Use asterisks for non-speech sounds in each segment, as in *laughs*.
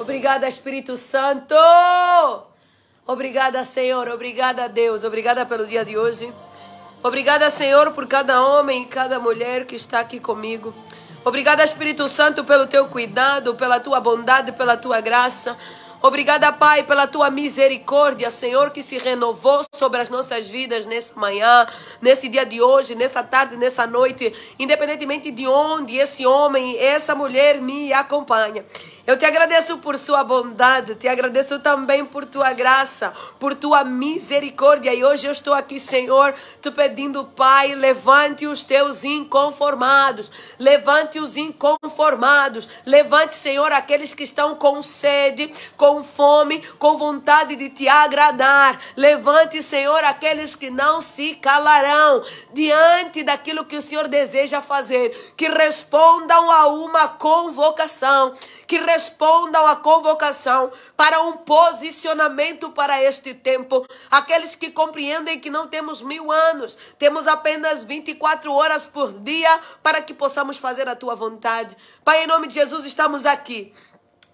Obrigada, Espírito Santo. Obrigada, Senhor. Obrigada, Deus. Obrigada pelo dia de hoje. Obrigada, Senhor, por cada homem e cada mulher que está aqui comigo. Obrigada, Espírito Santo, pelo teu cuidado, pela tua bondade, pela tua graça. Obrigada, Pai, pela tua misericórdia, Senhor, que se renovou sobre as nossas vidas nessa manhã, nesse dia de hoje, nessa tarde, nessa noite, independentemente de onde esse homem, essa mulher me acompanha. Eu te agradeço por sua bondade, te agradeço também por tua graça, por tua misericórdia. E hoje eu estou aqui, Senhor, te pedindo, Pai, levante os teus inconformados, levante os inconformados, levante, Senhor, aqueles que estão com sede, com fome, com vontade de te agradar. Levante, Senhor, aqueles que não se calarão diante daquilo que o Senhor deseja fazer, que respondam a uma convocação, que respondam respondam à convocação para um posicionamento para este tempo. Aqueles que compreendem que não temos mil anos, temos apenas 24 horas por dia para que possamos fazer a tua vontade. Pai, em nome de Jesus, estamos aqui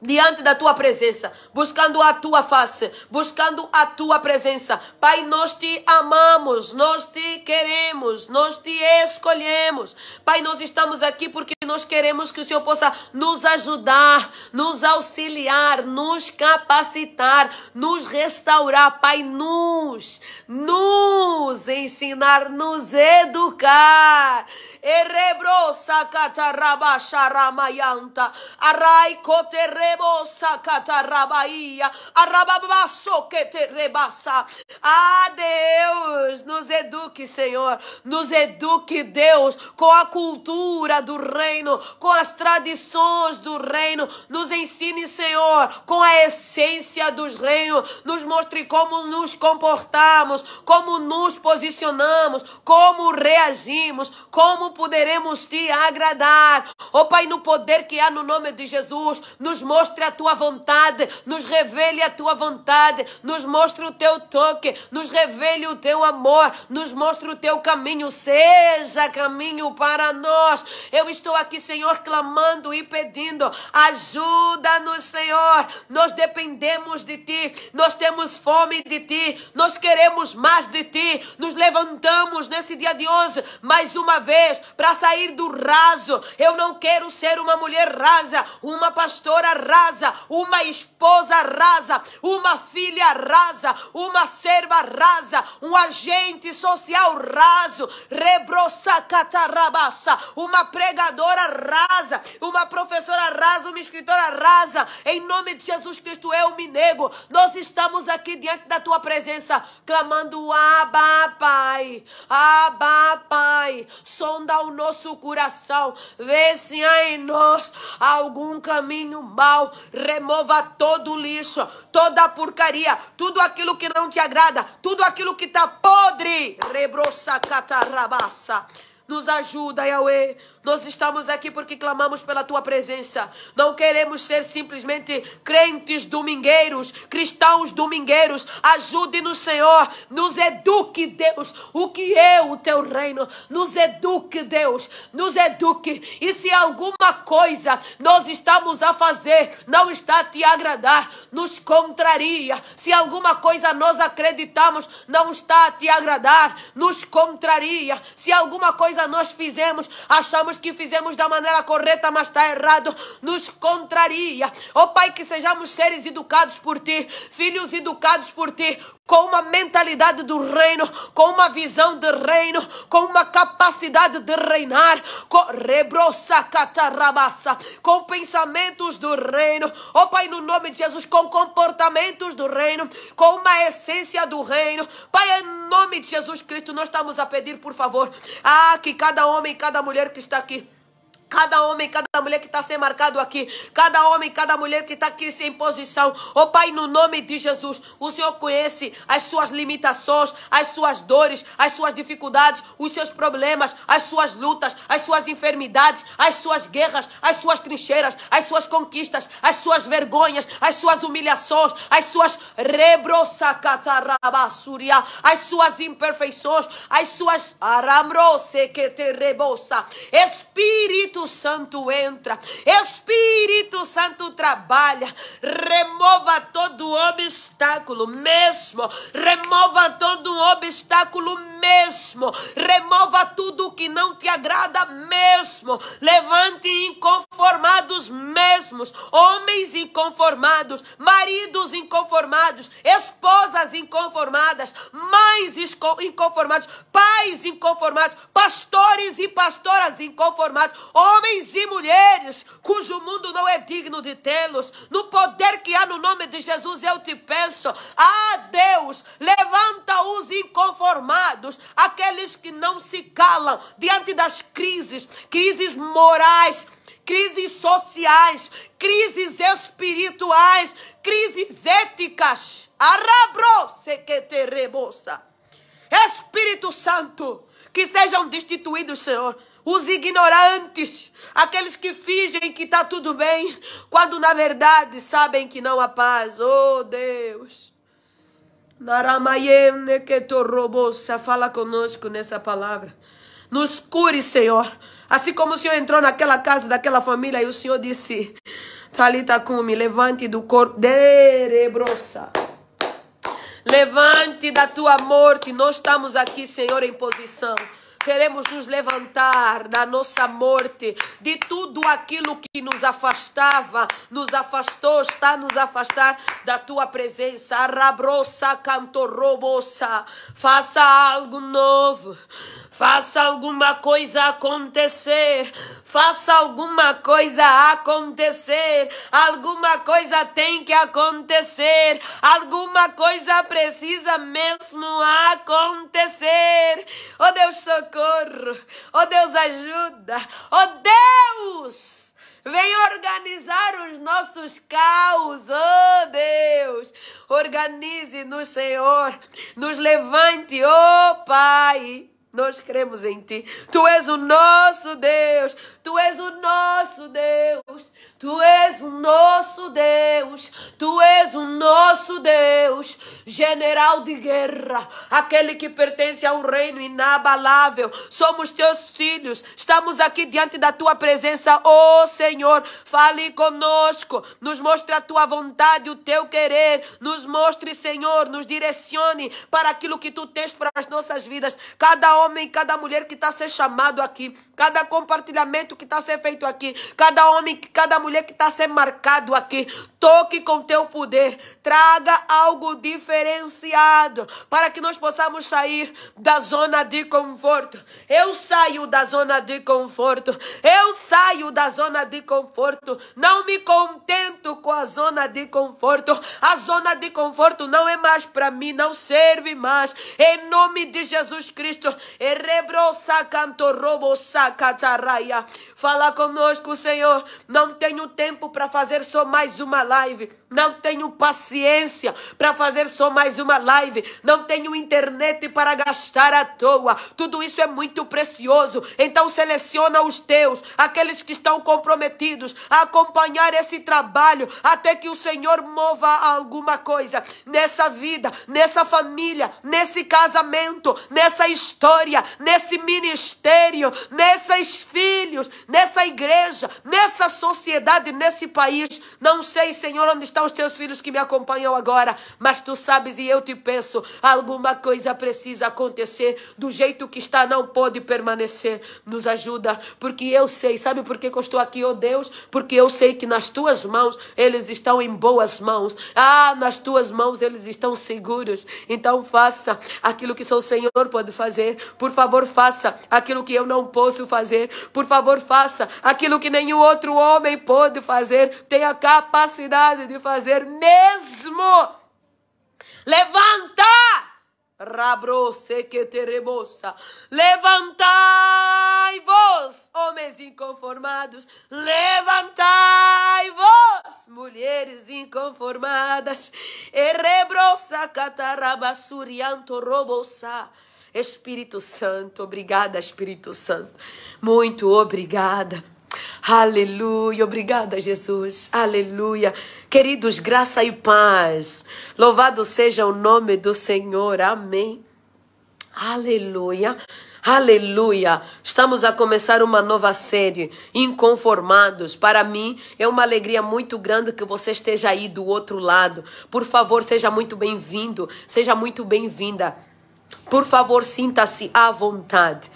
diante da tua presença, buscando a tua face, buscando a tua presença. Pai, nós te amamos, nós te queremos, nós te escolhemos. Pai, nós estamos aqui porque nós queremos que o Senhor possa nos ajudar, nos auxiliar, nos capacitar, nos restaurar, Pai, nos, nos ensinar, nos educar Erebro sakata raba sharamayanta. Arai kote rebo sakata rabaiya. Arababa sokete rebasa. Adeu eduque, Senhor. Nos eduque, Deus, com a cultura do reino, com as tradições do reino. Nos ensine, Senhor, com a essência dos reinos. Nos mostre como nos comportamos, como nos posicionamos, como reagimos, como poderemos te agradar. Ó oh, Pai, no poder que há no nome de Jesus, nos mostre a tua vontade, nos revele a tua vontade, nos mostre o teu toque, nos revele o teu amor, nos mostre mostra o teu caminho, seja caminho para nós. Eu estou aqui, Senhor, clamando e pedindo, ajuda-nos, Senhor. Nós dependemos de ti, nós temos fome de ti, nós queremos mais de ti. Nos levantamos nesse dia de hoje, mais uma vez, para sair do raso. Eu não quero ser uma mulher rasa, uma pastora rasa, uma esposa rasa, uma filha rasa, uma serva rasa, um agente social material raso, rebroçacatarabassa, uma pregadora rasa, uma professora rasa, uma escritora rasa, em nome de Jesus Cristo eu me nego, nós estamos aqui diante da tua presença, clamando Abba Pai, Abba Pai, sonda o nosso coração, vê se há em nós algum caminho mal, remova todo o lixo, toda a porcaria, tudo aquilo que não te agrada, tudo aquilo que está podre, remova Lebrosa catarabassa. Nos ajuda, Yahweh. Nós estamos aqui porque clamamos pela tua presença. Não queremos ser simplesmente crentes domingueiros, cristãos domingueiros. Ajude-nos, Senhor. Nos eduque, Deus. O que é o teu reino? Nos eduque, Deus. Nos eduque. E se alguma coisa nós estamos a fazer não está a te agradar, nos contraria. Se alguma coisa nós acreditamos não está a te agradar, nos contraria. Se alguma coisa nós fizemos, achamos achamos que fizemos da maneira correta, mas está errado, nos contraria. Ó oh, Pai, que sejamos seres educados por Ti, filhos educados por Ti, com uma mentalidade do reino, com uma visão de reino, com uma capacidade de reinar, com com pensamentos do reino. Ó oh, Pai, no nome de Jesus, com comportamentos do reino, com uma essência do reino. Pai, em nome de Jesus Cristo, nós estamos a pedir, por favor, ah, que cada homem, cada mulher que está aquí. Cada homem, cada mulher que está sem marcado aqui, cada homem, cada mulher que está aqui sem posição, ó oh, Pai, no nome de Jesus, o Senhor conhece as suas limitações, as suas dores, as suas dificuldades, os seus problemas, as suas lutas, as suas enfermidades, as suas guerras, as suas trincheiras, as suas conquistas, as suas vergonhas, as suas humilhações, as suas rebrosacatarabasuria, as suas imperfeições, as suas aramrosequeterebosa. rebosa Espírito Santo entra, Espírito Santo trabalha, remova todo obstáculo mesmo, remova todo obstáculo mesmo, remova tudo que não te agrada mesmo, levante inconformados mesmos, homens inconformados, maridos inconformados, esposas inconformadas, mães inconformadas, pais inconformados, pastores e pastoras inconformados transformados, homens e mulheres cujo mundo não é digno de tê-los. No poder que há no nome de Jesus, eu te peço, ah Deus, levanta os inconformados, aqueles que não se calam diante das crises, crises morais, crises sociais, crises espirituais, crises éticas. se que te rebosa. Espírito Santo, que sejam destituídos, Senhor, os ignorantes, aqueles que fingem que está tudo bem, quando na verdade sabem que não há paz. Oh Deus. Naramayene que torrobosa, fala conosco nessa palavra. Nos cure, Senhor. Assim como o Senhor entrou naquela casa daquela família e o Senhor disse: Talita cume, levante do corpo. Derebrosa. Levante da tua morte. Nós estamos aqui, Senhor, em posição. Queremos nos levantar da nossa morte, de tudo aquilo que nos afastava, nos afastou, está a nos afastar da tua presença. Arrabrosa, cantorobosa. Faça algo novo. Faça alguma coisa acontecer. Faça alguma coisa acontecer. Alguma coisa tem que acontecer. Alguma coisa precisa mesmo acontecer. Oh Deus, socorro socorro. Oh Deus, ajuda. Oh Deus, vem organizar os nossos caos. Oh Deus, organize-nos, Senhor. Nos levante, oh Pai. Nós cremos em Ti. Tu és o nosso Deus. Tu és o nosso Deus. Tu és o nosso Deus, tu és o nosso Deus, general de guerra, aquele que pertence a um reino inabalável. Somos teus filhos, estamos aqui diante da tua presença, ó oh, Senhor. Fale conosco, nos mostre a tua vontade, o teu querer, nos mostre, Senhor, nos direcione para aquilo que tu tens para as nossas vidas. Cada homem, cada mulher que está a ser chamado aqui, cada compartilhamento que está a ser feito aqui, cada homem, cada mulher que está sendo marcado aqui. Toque com teu poder. Traga algo diferenciado para que nós possamos sair da zona de conforto. Eu saio da zona de conforto. Eu saio da zona de conforto. Não me contento com a zona de conforto. A zona de conforto não é mais para mim, não serve mais. Em nome de Jesus Cristo, Fala conosco, Senhor. Não tem tenho tempo para fazer só mais uma live. Não tenho paciência para fazer só mais uma live. Não tenho internet para gastar à toa. Tudo isso é muito precioso. Então seleciona os teus, aqueles que estão comprometidos a acompanhar esse trabalho até que o Senhor mova alguma coisa nessa vida, nessa família, nesse casamento, nessa história, nesse ministério, nesses filhos, nessa igreja, nessa sociedade realidade nesse país. Não sei, Senhor, onde estão os teus filhos que me acompanham agora, mas tu sabes e eu te peço, alguma coisa precisa acontecer do jeito que está, não pode permanecer. Nos ajuda, porque eu sei, sabe por que eu estou aqui, ó oh Deus? Porque eu sei que nas tuas mãos eles estão em boas mãos. Ah, nas tuas mãos eles estão seguros. Então faça aquilo que só o Senhor pode fazer. Por favor, faça aquilo que eu não posso fazer. Por favor, faça aquilo que nenhum outro homem pode favor de fazer, tem a capacidade de fazer mesmo. Levanta! Rabrose que teremosa. Levantai-vos, homens inconformados. Levantai-vos, mulheres inconformadas. Erebrosa catarabasurianto robosa. Espírito Santo, obrigada, Espírito Santo. Muito obrigada. Aleluia. Obrigada, Jesus. Aleluia. Queridos, graça e paz. Louvado seja o nome do Senhor. Amém. Aleluia. Aleluia! Estamos a começar uma nova série, Inconformados. Para mim, é uma alegria muito grande que você esteja aí do outro lado. Por favor, seja muito bem-vindo, seja muito bem-vinda. Por favor, sinta-se à vontade.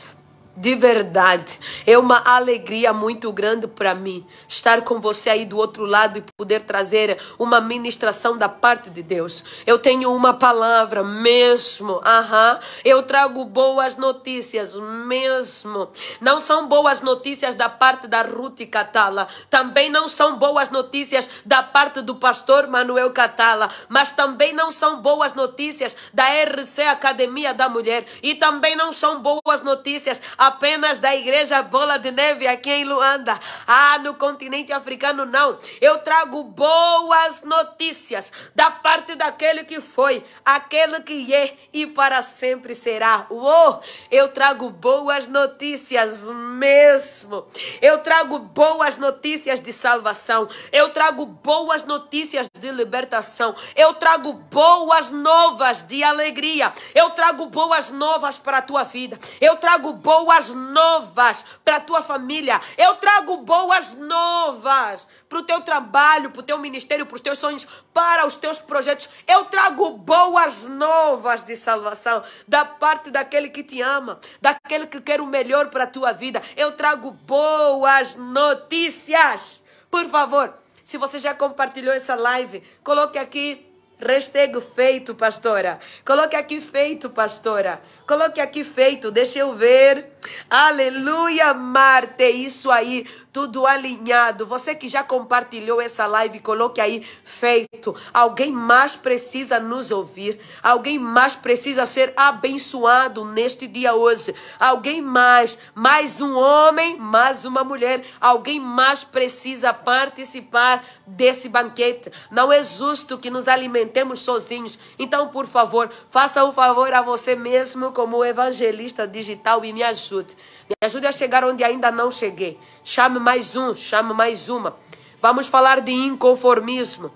De verdade, é uma alegria muito grande para mim estar com você aí do outro lado e poder trazer uma ministração da parte de Deus. Eu tenho uma palavra mesmo, aham. Eu trago boas notícias mesmo. Não são boas notícias da parte da Ruth Catala, também não são boas notícias da parte do pastor Manuel Catala, mas também não são boas notícias da RC Academia da Mulher e também não são boas notícias a apenas da Igreja Bola de Neve aqui em Luanda. Ah, no continente africano não. Eu trago boas notícias da parte daquele que foi, aquele que é e para sempre será. Uou! Eu trago boas notícias mesmo. Eu trago boas notícias de salvação. Eu trago boas notícias de libertação. Eu trago boas novas de alegria. Eu trago boas novas para a tua vida. Eu trago boas boas novas para a tua família. Eu trago boas novas para o teu trabalho, para o teu ministério, para os teus sonhos, para os teus projetos. Eu trago boas novas de salvação da parte daquele que te ama, daquele que quer o melhor para a tua vida. Eu trago boas notícias. Por favor, se você já compartilhou essa live, coloque aqui restego feito, pastora. Coloque aqui feito, pastora. Coloque aqui feito. Deixa eu ver. Aleluia, Marte, isso aí, tudo alinhado. Você que já compartilhou essa live, coloque aí feito. Alguém mais precisa nos ouvir, alguém mais precisa ser abençoado neste dia hoje. Alguém mais, mais um homem, mais uma mulher, alguém mais precisa participar desse banquete. Não é justo que nos alimentemos sozinhos. Então, por favor, faça um favor a você mesmo como evangelista digital e me ajude ajude. Me ajude a chegar onde ainda não cheguei. Chame mais um, chame mais uma. Vamos falar de inconformismo.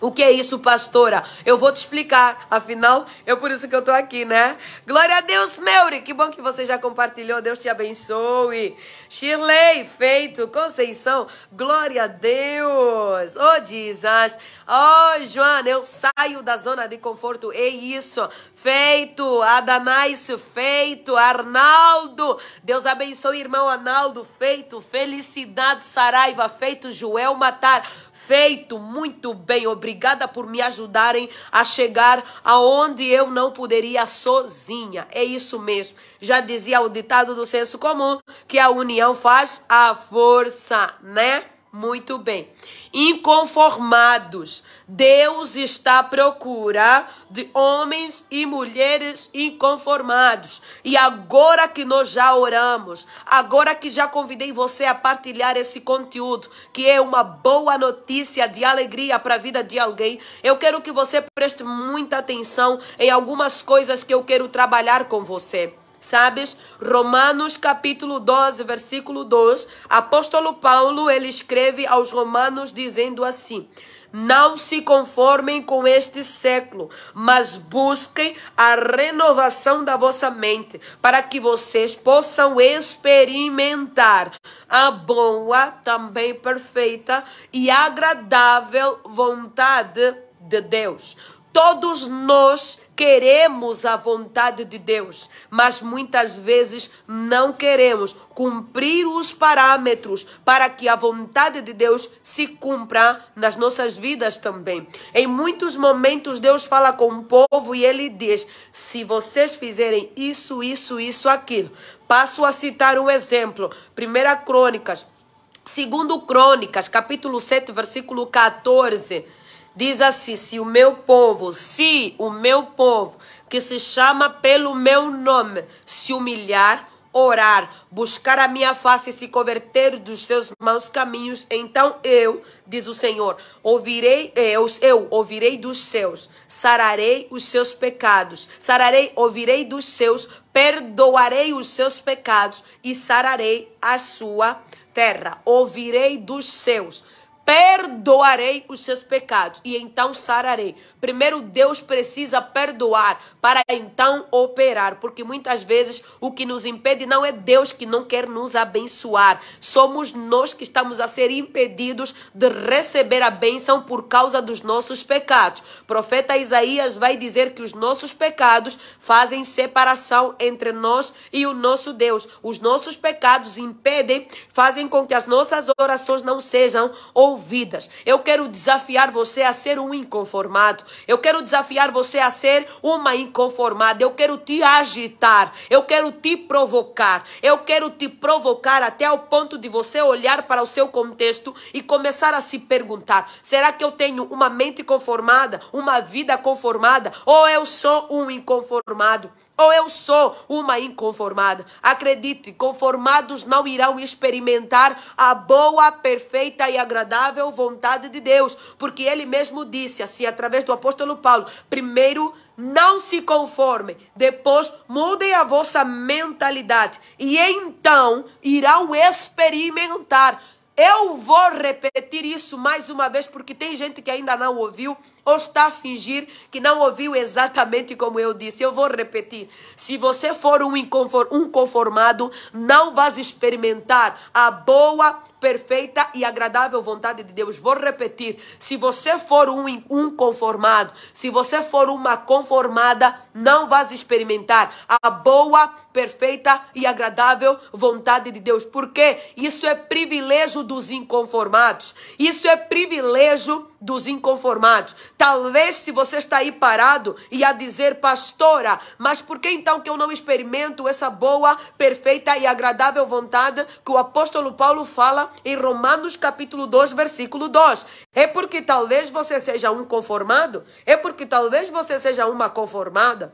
O que é isso, pastora? Eu vou te explicar. Afinal, é por isso que eu tô aqui, né? Glória a Deus, Meuri. Que bom que você já compartilhou. Deus te abençoe. Shirley, feito. Conceição, glória a Deus. Oh, Jesus. Oh, Joana, eu saio da zona de conforto. É isso. Feito. Adanais, feito. Arnaldo. Deus abençoe, irmão Arnaldo. Feito. Felicidade, Saraiva. Feito. Joel Matar. Feito. Muito bem, obrigado Obrigada por me ajudarem a chegar aonde eu não poderia sozinha. É isso mesmo. Já dizia o ditado do senso comum que a união faz a força, né? Muito bem. Inconformados. Deus está à procura de homens e mulheres inconformados. E agora que nós já oramos, agora que já convidei você a partilhar esse conteúdo, que é uma boa notícia de alegria para a vida de alguém, eu quero que você preste muita atenção em algumas coisas que eu quero trabalhar com você sabes? Romanos capítulo 12, versículo 2, apóstolo Paulo, ele escreve aos romanos dizendo assim: não se conformem com este século, mas busquem a renovação da vossa mente, para que vocês possam experimentar a boa, também perfeita e agradável vontade de Deus. Todos nós queremos a vontade de Deus, mas muitas vezes não queremos cumprir os parâmetros para que a vontade de Deus se cumpra nas nossas vidas também. Em muitos momentos, Deus fala com o povo e ele diz: se vocês fizerem isso, isso, isso, aquilo. Passo a citar um exemplo. Primeira Crônicas, segundo Crônicas, capítulo 7, versículo 14 Diz assim: se o meu povo, se o meu povo, que se chama pelo meu nome, se humilhar, orar, buscar a minha face e se converter dos seus maus caminhos, então eu, diz o Senhor, ouvirei eh, eu, eu ouvirei dos seus, sararei os seus pecados, sararei, ouvirei dos seus, perdoarei os seus pecados e sararei a sua terra. Ouvirei dos seus perdoarei os seus pecados e então sararei. Primeiro Deus precisa perdoar para então operar, porque muitas vezes o que nos impede não é Deus que não quer nos abençoar, somos nós que estamos a ser impedidos de receber a bênção por causa dos nossos pecados. Profeta Isaías vai dizer que os nossos pecados fazem separação entre nós e o nosso Deus. Os nossos pecados impedem, fazem com que as nossas orações não sejam ouvidas resolvidas. Eu quero desafiar você a ser um inconformado. Eu quero desafiar você a ser uma inconformada. Eu quero te agitar. Eu quero te provocar. Eu quero te provocar até o ponto de você olhar para o seu contexto e começar a se perguntar: será que eu tenho uma mente conformada, uma vida conformada ou eu sou um inconformado? Ou eu sou uma inconformada. Acredite, conformados não irão experimentar a boa, perfeita e agradável vontade de Deus, porque ele mesmo disse assim através do apóstolo Paulo: primeiro não se conformem, depois mudem a vossa mentalidade e então irão experimentar. Eu vou repetir isso mais uma vez porque tem gente que ainda não ouviu ou está a fingir que não ouviu exatamente como eu disse. Eu vou repetir. Se você for um inconformado, não vas experimentar a boa perfeita e agradável vontade de Deus. Vou repetir: se você for um, um conformado, se você for uma conformada, não vas experimentar a boa, perfeita e agradável vontade de Deus, porque isso é privilégio dos inconformados, isso é privilégio dos inconformados. Talvez se você está aí parado e a dizer, pastora, mas por que então que eu não experimento essa boa, perfeita e agradável vontade que o apóstolo Paulo fala em Romanos capítulo 2, versículo 2? É porque talvez você seja um conformado? É porque talvez você seja uma conformada?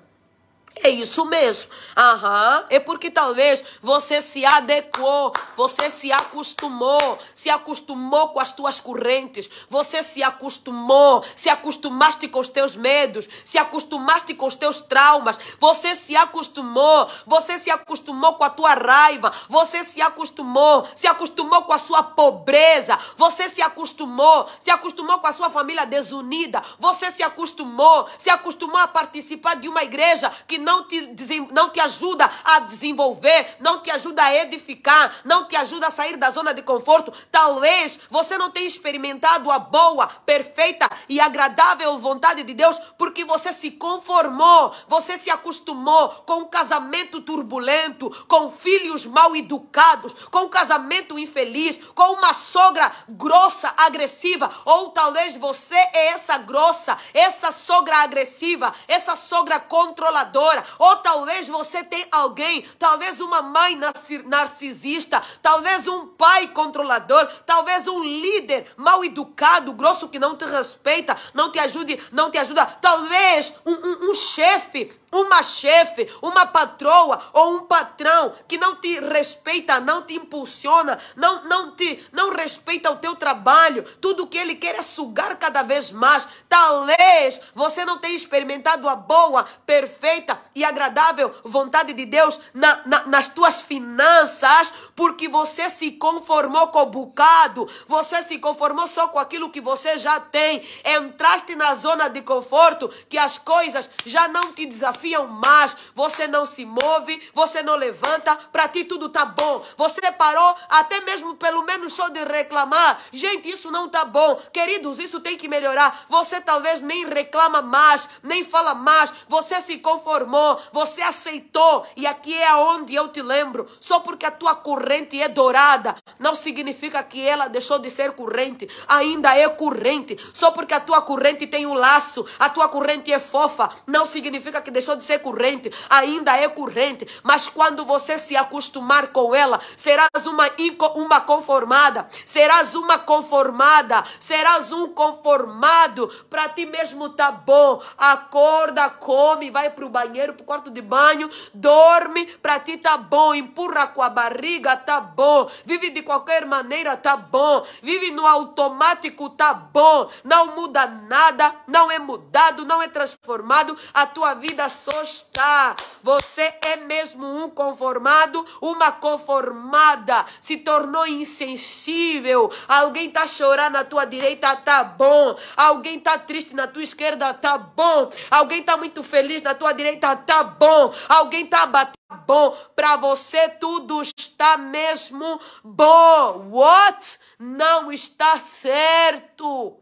É isso mesmo. Aham. É porque talvez você se adequou, você se acostumou, se acostumou com as tuas correntes, você se acostumou, se acostumaste com os teus medos, se acostumaste com os teus traumas, você se acostumou, você se acostumou com a tua raiva, você se acostumou, se acostumou com a sua pobreza, você se acostumou, se acostumou com a sua família desunida, você se acostumou, se acostumou a participar de uma igreja que não te, não te ajuda a desenvolver, não te ajuda a edificar, não te ajuda a sair da zona de conforto. Talvez você não tenha experimentado a boa, perfeita e agradável vontade de Deus porque você se conformou, você se acostumou com um casamento turbulento, com filhos mal educados, com um casamento infeliz, com uma sogra grossa, agressiva, ou talvez você é essa grossa, essa sogra agressiva, essa sogra controladora agora. Ou talvez você tem alguém, talvez uma mãe narcisista, talvez um pai controlador, talvez um líder mal educado, grosso que não te respeita, não te ajude, não te ajuda. Talvez um, um, um chefe uma chefe, uma patroa ou um patrão que não te respeita, não te impulsiona, não, não te não respeita o teu trabalho, tudo que ele quer é sugar cada vez mais. Talvez você não tenha experimentado a boa, perfeita e agradável vontade de Deus na, na, nas tuas finanças, porque você se conformou com o bocado, você se conformou só com aquilo que você já tem, entraste na zona de conforto que as coisas já não te desafiam desafiam mais. Você não se move, você não levanta, para ti tudo tá bom. Você parou até mesmo pelo menos só de reclamar. Gente, isso não tá bom. Queridos, isso tem que melhorar. Você talvez nem reclama mais, nem fala mais. Você se conformou, você aceitou. E aqui é onde eu te lembro. Só porque a tua corrente é dourada, não significa que ela deixou de ser corrente. Ainda é corrente. Só porque a tua corrente tem um laço, a tua corrente é fofa, não significa que deixou deixou de ser corrente, ainda é corrente, mas quando você se acostumar com ela, serás uma, uma conformada, serás uma conformada, serás um conformado, para ti mesmo tá bom, acorda, come, vai pro banheiro, pro quarto de banho, dorme, para ti tá bom, empurra com a barriga, tá bom, vive de qualquer maneira, tá bom, vive no automático, tá bom, não muda nada, não é mudado, não é transformado, a tua vida assustar. Você é mesmo um conformado, uma conformada, se tornou insensível. Alguém tá chorando na tua direita, tá bom. Alguém tá triste na tua esquerda, tá bom. Alguém tá muito feliz na tua direita, tá bom. Alguém tá batendo tá bom. Para você tudo está mesmo bom. What? Não está certo.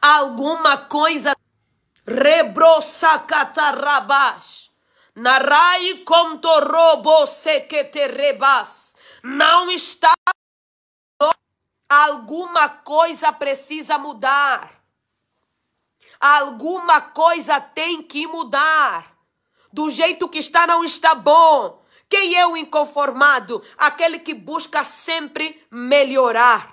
Alguma coisa Rebrosacatarabás. Narai contorobo rebas. Não está. Alguma coisa precisa mudar. Alguma coisa tem que mudar. Do jeito que está, não está bom. Quem é o inconformado? Aquele que busca sempre melhorar.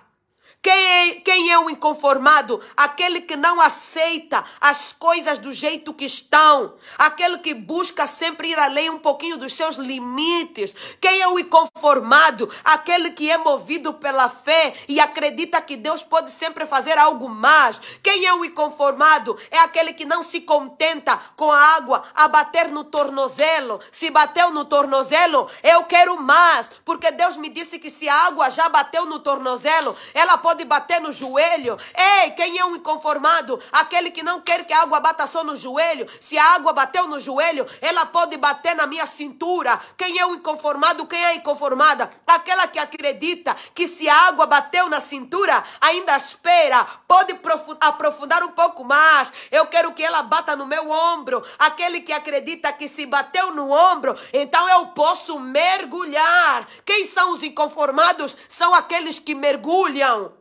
Quem é, quem é o inconformado? Aquele que não aceita as coisas do jeito que estão. Aquele que busca sempre ir além um pouquinho dos seus limites. Quem é o inconformado? Aquele que é movido pela fé e acredita que Deus pode sempre fazer algo mais. Quem é o inconformado? É aquele que não se contenta com a água a bater no tornozelo. Se bateu no tornozelo, eu quero mais. Porque Deus me disse que se a água já bateu no tornozelo, ela pode pode bater no joelho. Ei, quem é um inconformado? Aquele que não quer que a água bata só no joelho. Se a água bateu no joelho, ela pode bater na minha cintura. Quem é um inconformado? Quem é inconformada? Aquela que acredita que se a água bateu na cintura, ainda espera. Pode aprofundar um pouco mais. Eu quero que ela bata no meu ombro. Aquele que acredita que se bateu no ombro, então eu posso mergulhar. Quem são os inconformados? São aqueles que mergulham.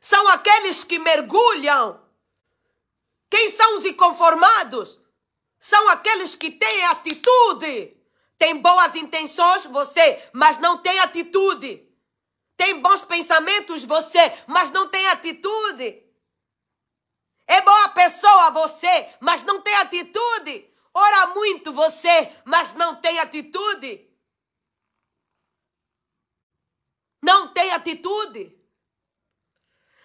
são aqueles que mergulham. Quem são os inconformados? São aqueles que têm atitude. Tem boas intenções, você, mas não tem atitude. Tem bons pensamentos, você, mas não tem atitude. É boa pessoa, você, mas não tem atitude. Ora muito você, mas não tem atitude. Não tem atitude.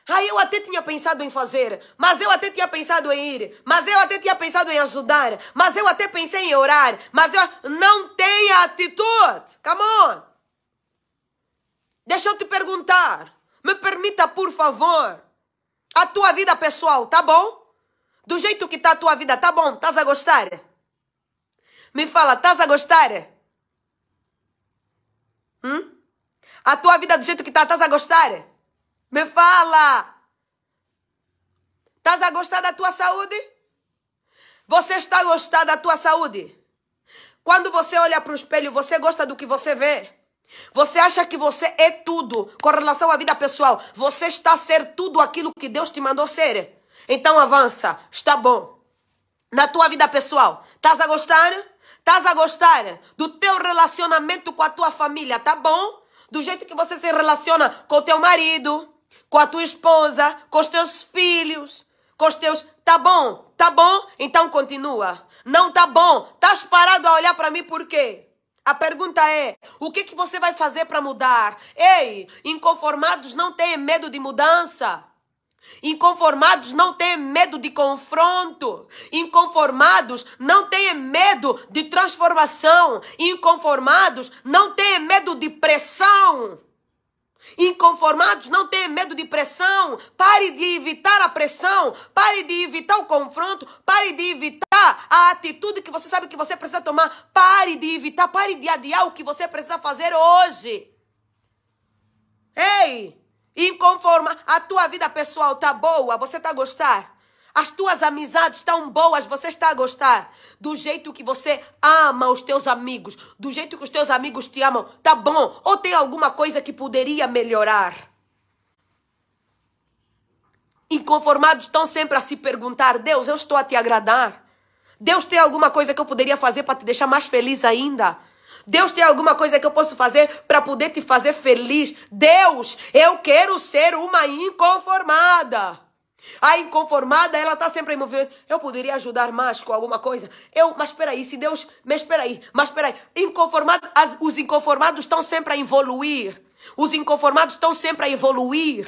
Aí ah, eu até tinha pensado em fazer, mas eu até tinha pensado em ir, mas eu até tinha pensado em ajudar, mas eu até pensei em orar, mas eu não tenho atitude. Come on. Deixa eu te perguntar. Me permita, por favor, a tua vida pessoal, tá bom? Do jeito que tá a tua vida, tá bom? Tás a gostar? Me fala, tás a gostar? Hum? A tua vida do jeito que tá, tás a gostar? Me fala! Estás a gostar da tua saúde? Você está a gostar da tua saúde? Quando você olha para o espelho, você gosta do que você vê? Você acha que você é tudo com relação à vida pessoal? Você está a ser tudo aquilo que Deus te mandou ser? Então avança, está bom. Na tua vida pessoal, estás a gostar? Estás a gostar do teu relacionamento com a tua família, tá bom? Do jeito que você se relaciona com o teu marido, com a tua esposa, com os teus filhos, com os teus. Tá bom, tá bom, então continua. Não tá bom, estás parado a olhar para mim por quê? A pergunta é: o que, que você vai fazer para mudar? Ei, inconformados não têm medo de mudança. Inconformados não têm medo de confronto. Inconformados não têm medo de transformação. Inconformados não têm medo de pressão. Inconformados, não tenha medo de pressão. Pare de evitar a pressão. Pare de evitar o confronto. Pare de evitar a atitude que você sabe que você precisa tomar. Pare de evitar. Pare de adiar o que você precisa fazer hoje. Ei! Inconformar. A tua vida pessoal tá boa? Você tá a gostar? As tuas amizades estão boas, você está a gostar. Do jeito que você ama os teus amigos, do jeito que os teus amigos te amam, tá bom? Ou tem alguma coisa que poderia melhorar? Inconformados estão sempre a se perguntar: Deus, eu estou a te agradar? Deus tem alguma coisa que eu poderia fazer para te deixar mais feliz ainda? Deus tem alguma coisa que eu posso fazer para poder te fazer feliz? Deus, eu quero ser uma inconformada. A inconformada, ela está sempre em movimento. Eu poderia ajudar mais com alguma coisa. Eu, mas espera aí, se Deus, mas espera aí, mas espera aí. Inconformado, as, os inconformados estão sempre a evoluir. Os inconformados estão sempre a evoluir.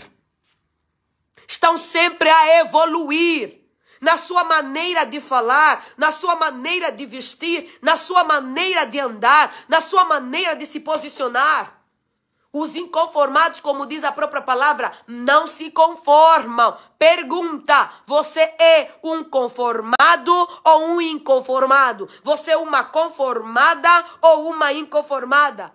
Estão sempre a evoluir na sua maneira de falar, na sua maneira de vestir, na sua maneira de andar, na sua maneira de se posicionar. Os inconformados, como diz a própria palavra, não se conformam. Pergunta: você é um conformado ou um inconformado? Você é uma conformada ou uma inconformada?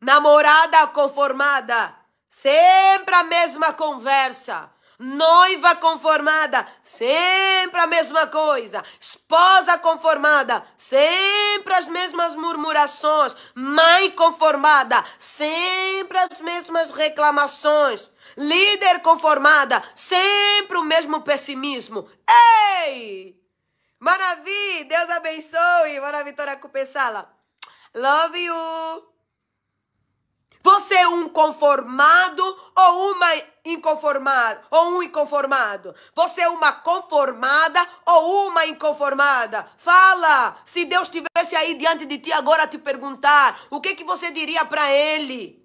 Namorada conformada, sempre a mesma conversa. Noiva conformada, sempre a mesma coisa. Esposa conformada, sempre as mesmas murmurações. Mãe conformada, sempre as mesmas reclamações. Líder conformada, sempre o mesmo pessimismo. Ei! maravilha! Deus abençoe. Maravitória Cupensala. Love you. Você é um conformado ou uma inconformado ou um inconformado? Você é uma conformada ou uma inconformada? Fala! Se Deus estivesse aí diante de ti agora te perguntar, o que, que você diria para ele?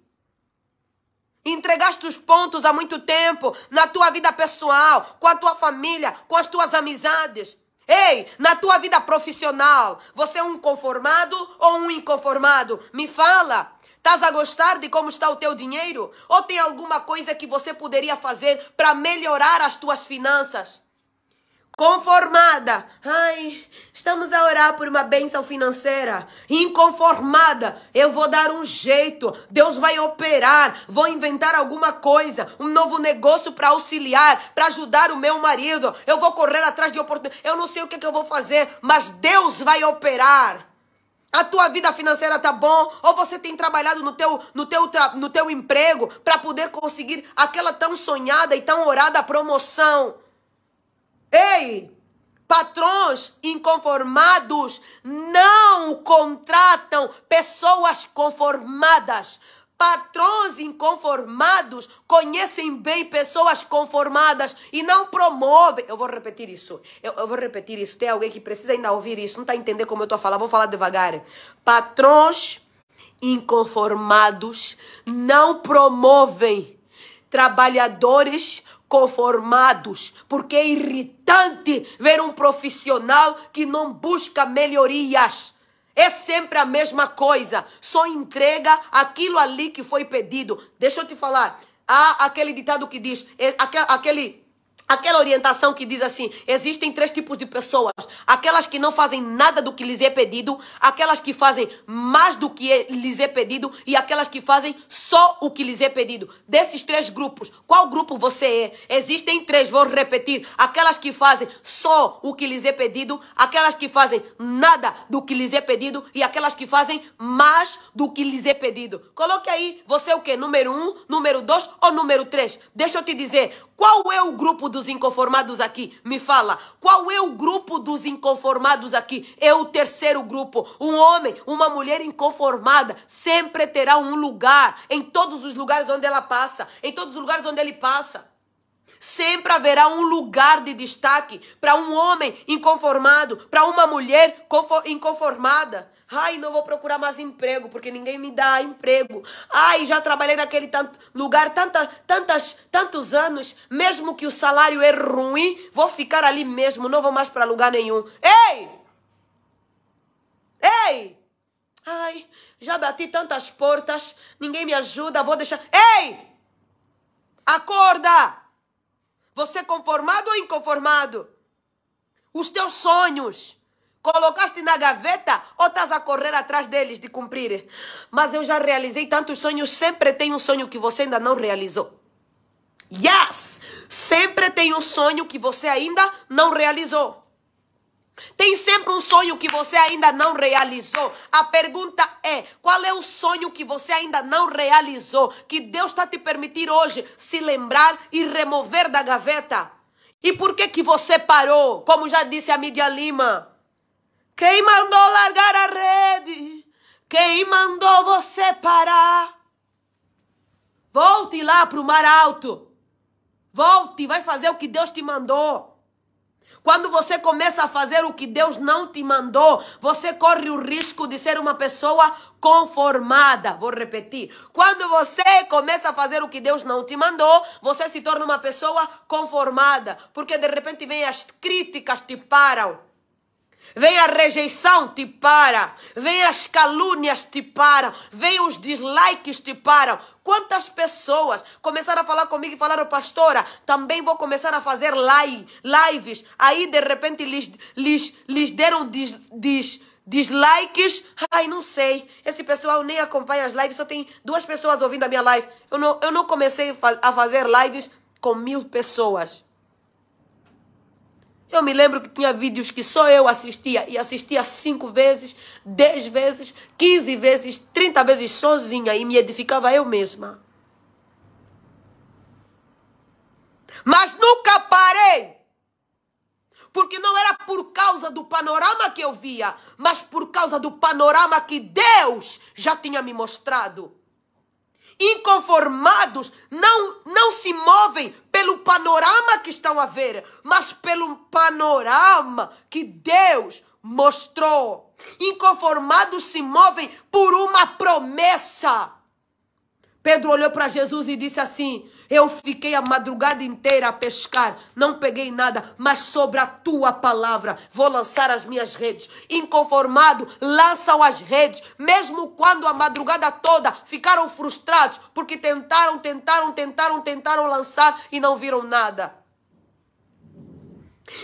Entregaste os pontos há muito tempo na tua vida pessoal, com a tua família, com as tuas amizades. Ei, na tua vida profissional, você é um conformado ou um inconformado? Me fala. Estás a gostar de como está o teu dinheiro? Ou tem alguma coisa que você poderia fazer para melhorar as tuas finanças? Conformada. Ai, estamos a orar por uma benção financeira. Inconformada. Eu vou dar um jeito. Deus vai operar. Vou inventar alguma coisa. Um novo negócio para auxiliar, para ajudar o meu marido. Eu vou correr atrás de oportunidade. Eu não sei o que, que eu vou fazer, mas Deus vai operar. A tua vida financeira tá bom ou você tem trabalhado no teu no teu no teu emprego para poder conseguir aquela tão sonhada e tão orada promoção. Ei, patrões inconformados não contratam pessoas conformadas. Patrões inconformados conhecem bem pessoas conformadas e não promovem. Eu vou repetir isso. Eu, eu vou repetir isso. Tem alguém que precisa ainda ouvir isso. Não está entendendo como eu estou a falar. Vou falar devagar. Patrões inconformados não promovem trabalhadores conformados, porque é irritante ver um profissional que não busca melhorias. É sempre a mesma coisa. Só entrega aquilo ali que foi pedido. Deixa eu te falar. Há aquele ditado que diz, é, aquele, Aquela orientação que diz assim: existem três tipos de pessoas: aquelas que não fazem nada do que lhes é pedido, aquelas que fazem mais do que lhes é pedido e aquelas que fazem só o que lhes é pedido. Desses três grupos, qual grupo você é? Existem três, vou repetir: aquelas que fazem só o que lhes é pedido, aquelas que fazem nada do que lhes é pedido e aquelas que fazem mais do que lhes é pedido. Coloque aí, você é o que? Número um, número dois ou número três? Deixa eu te dizer: qual é o grupo do dos inconformados aqui? Me fala. Qual é o grupo dos inconformados aqui? É o terceiro grupo. Um homem, uma mulher inconformada sempre terá um lugar em todos os lugares onde ela passa, em todos os lugares onde ele passa. Sempre haverá um lugar de destaque para um homem inconformado, para uma mulher inconformada. Ai, não vou procurar mais emprego, porque ninguém me dá emprego. Ai, já trabalhei naquele tanto, lugar tanta, tantas, tantos anos, mesmo que o salário é ruim, vou ficar ali mesmo, não vou mais para lugar nenhum. Ei! Ei! Ai, já bati tantas portas, ninguém me ajuda, vou deixar. Ei! Acorda! Você conformado ou inconformado? Os teus sonhos. Colocaste na gaveta ou estás a correr atrás deles de cumprir? Mas eu já realizei tantos sonhos, sempre tem um sonho que você ainda não realizou. Yes! Sempre tem um sonho que você ainda não realizou. Tem sempre um sonho que você ainda não realizou. A pergunta é: qual é o sonho que você ainda não realizou? Que Deus está te permitir hoje se lembrar e remover da gaveta? E por que que você parou? Como já disse a Mídia Lima. Quem mandou largar a rede? Quem mandou você parar? Volte lá para o mar alto. Volte, vai fazer o que Deus te mandou. Quando você começa a fazer o que Deus não te mandou, você corre o risco de ser uma pessoa conformada. Vou repetir. Quando você começa a fazer o que Deus não te mandou, você se torna uma pessoa conformada. Porque de repente vem as críticas, te param. Vem a rejeição, te para. Vem as calúnias, te param. Vem os dislikes, te param. Quantas pessoas começaram a falar comigo e falaram, pastora, também vou começar a fazer live, lives. Aí, de repente, lhes, lhes, lhes deram dis, dis, dislikes. Ai, não sei. Esse pessoal nem acompanha as lives. Só tem duas pessoas ouvindo a minha live. Eu não, eu não comecei a fazer lives com mil pessoas. Eu me lembro que tinha vídeos que só eu assistia e assistia cinco vezes, dez vezes, quinze vezes, trinta vezes sozinha e me edificava eu mesma. Mas nunca parei. Porque não era por causa do panorama que eu via, mas por causa do panorama que Deus já tinha me mostrado inconformados, não, não se movem pelo panorama que estão a ver, mas pelo panorama que Deus mostrou. Inconformados se movem por uma promessa. Pedro olhou para Jesus e disse assim: Eu fiquei a madrugada inteira a pescar, não peguei nada, mas sobre a tua palavra vou lançar as minhas redes. Inconformado, lançam as redes, mesmo quando a madrugada toda ficaram frustrados, porque tentaram, tentaram, tentaram, tentaram lançar e não viram nada.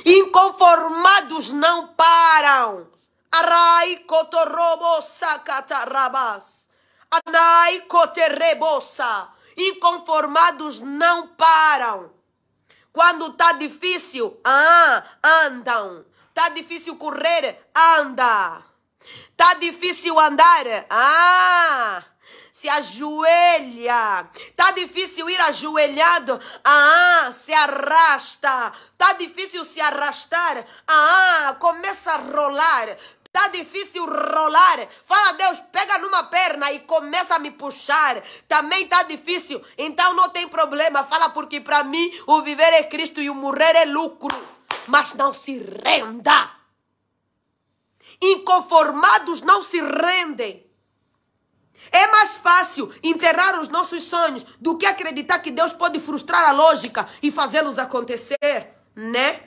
Inconformados não param. Arai cotorrobo, sakatarabas. Anaikoterrebossa. Inconformados não param. Quando tá difícil, ah, andam. Tá difícil correr, anda. Tá difícil andar, ah, se ajoelha. Tá difícil ir ajoelhado, ah, se arrasta. Tá difícil se arrastar, ah, começa a rolar. Tá difícil rolar. Fala, Deus, pega numa perna e começa a me puxar. Também tá difícil. Então não tem problema. Fala, porque para mim o viver é Cristo e o morrer é lucro. Mas não se renda. Inconformados não se rendem. É mais fácil enterrar os nossos sonhos do que acreditar que Deus pode frustrar a lógica e fazê-los acontecer, né?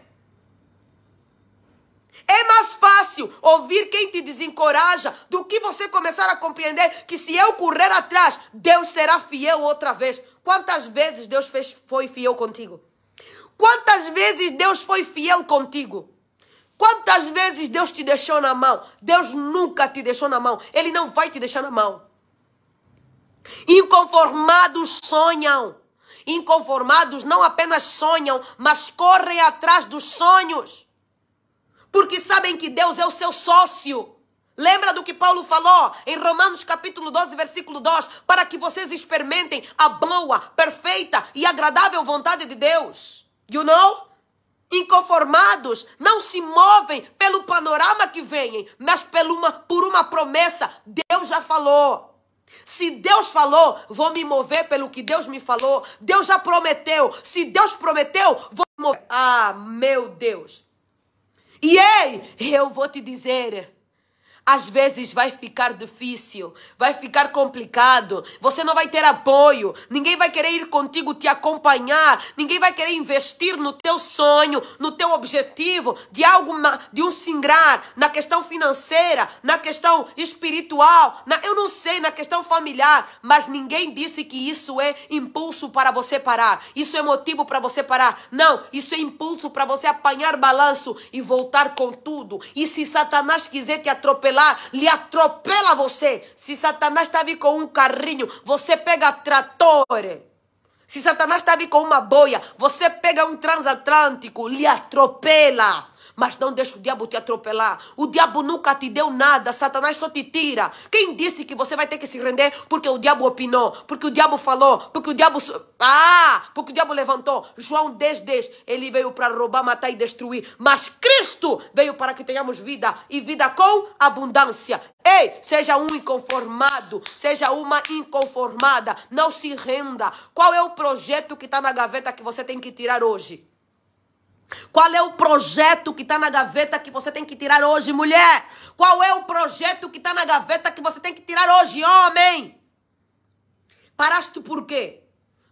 É mais fácil ouvir quem te desencoraja do que você começar a compreender que se eu correr atrás, Deus será fiel outra vez. Quantas vezes Deus fez, foi fiel contigo? Quantas vezes Deus foi fiel contigo? Quantas vezes Deus te deixou na mão? Deus nunca te deixou na mão. Ele não vai te deixar na mão. Inconformados sonham. Inconformados não apenas sonham, mas correm atrás dos sonhos porque sabem que Deus é o seu sócio. Lembra do que Paulo falou em Romanos capítulo 12, versículo 2, para que vocês experimentem a boa, perfeita e agradável vontade de Deus. You know? Inconformados, não se movem pelo panorama que vem, mas uma, por uma promessa. Deus já falou. Se Deus falou, vou me mover pelo que Deus me falou. Deus já prometeu. Se Deus prometeu, vou me mover. Ah, meu Deus. E ei, eu vou te dizer às vezes vai ficar difícil, vai ficar complicado, você não vai ter apoio, ninguém vai querer ir contigo te acompanhar, ninguém vai querer investir no teu sonho, no teu objetivo, de algo, de um singrar, na questão financeira, na questão espiritual, na, eu não sei, na questão familiar, mas ninguém disse que isso é impulso para você parar, isso é motivo para você parar, não, isso é impulso para você apanhar balanço e voltar com tudo, e se Satanás quiser te atropelar, atropelar, lhe atropela você. Se Satanás está vindo com um carrinho, você pega trator. Se Satanás está vindo com uma boia, você pega um transatlântico, lhe atropela mas não deixa o diabo te atropelar. O diabo nunca te deu nada, Satanás só te tira. Quem disse que você vai ter que se render porque o diabo opinou, porque o diabo falou, porque o diabo. Ah! Porque o diabo levantou. João 10, 10. Ele veio para roubar, matar e destruir. Mas Cristo veio para que tenhamos vida e vida com abundância. Ei, seja um inconformado, seja uma inconformada. Não se renda. Qual é o projeto que está na gaveta que você tem que tirar hoje? Qual é o projeto que está na gaveta que você tem que tirar hoje, mulher? Qual é o projeto que está na gaveta que você tem que tirar hoje, homem? Paraste por quê?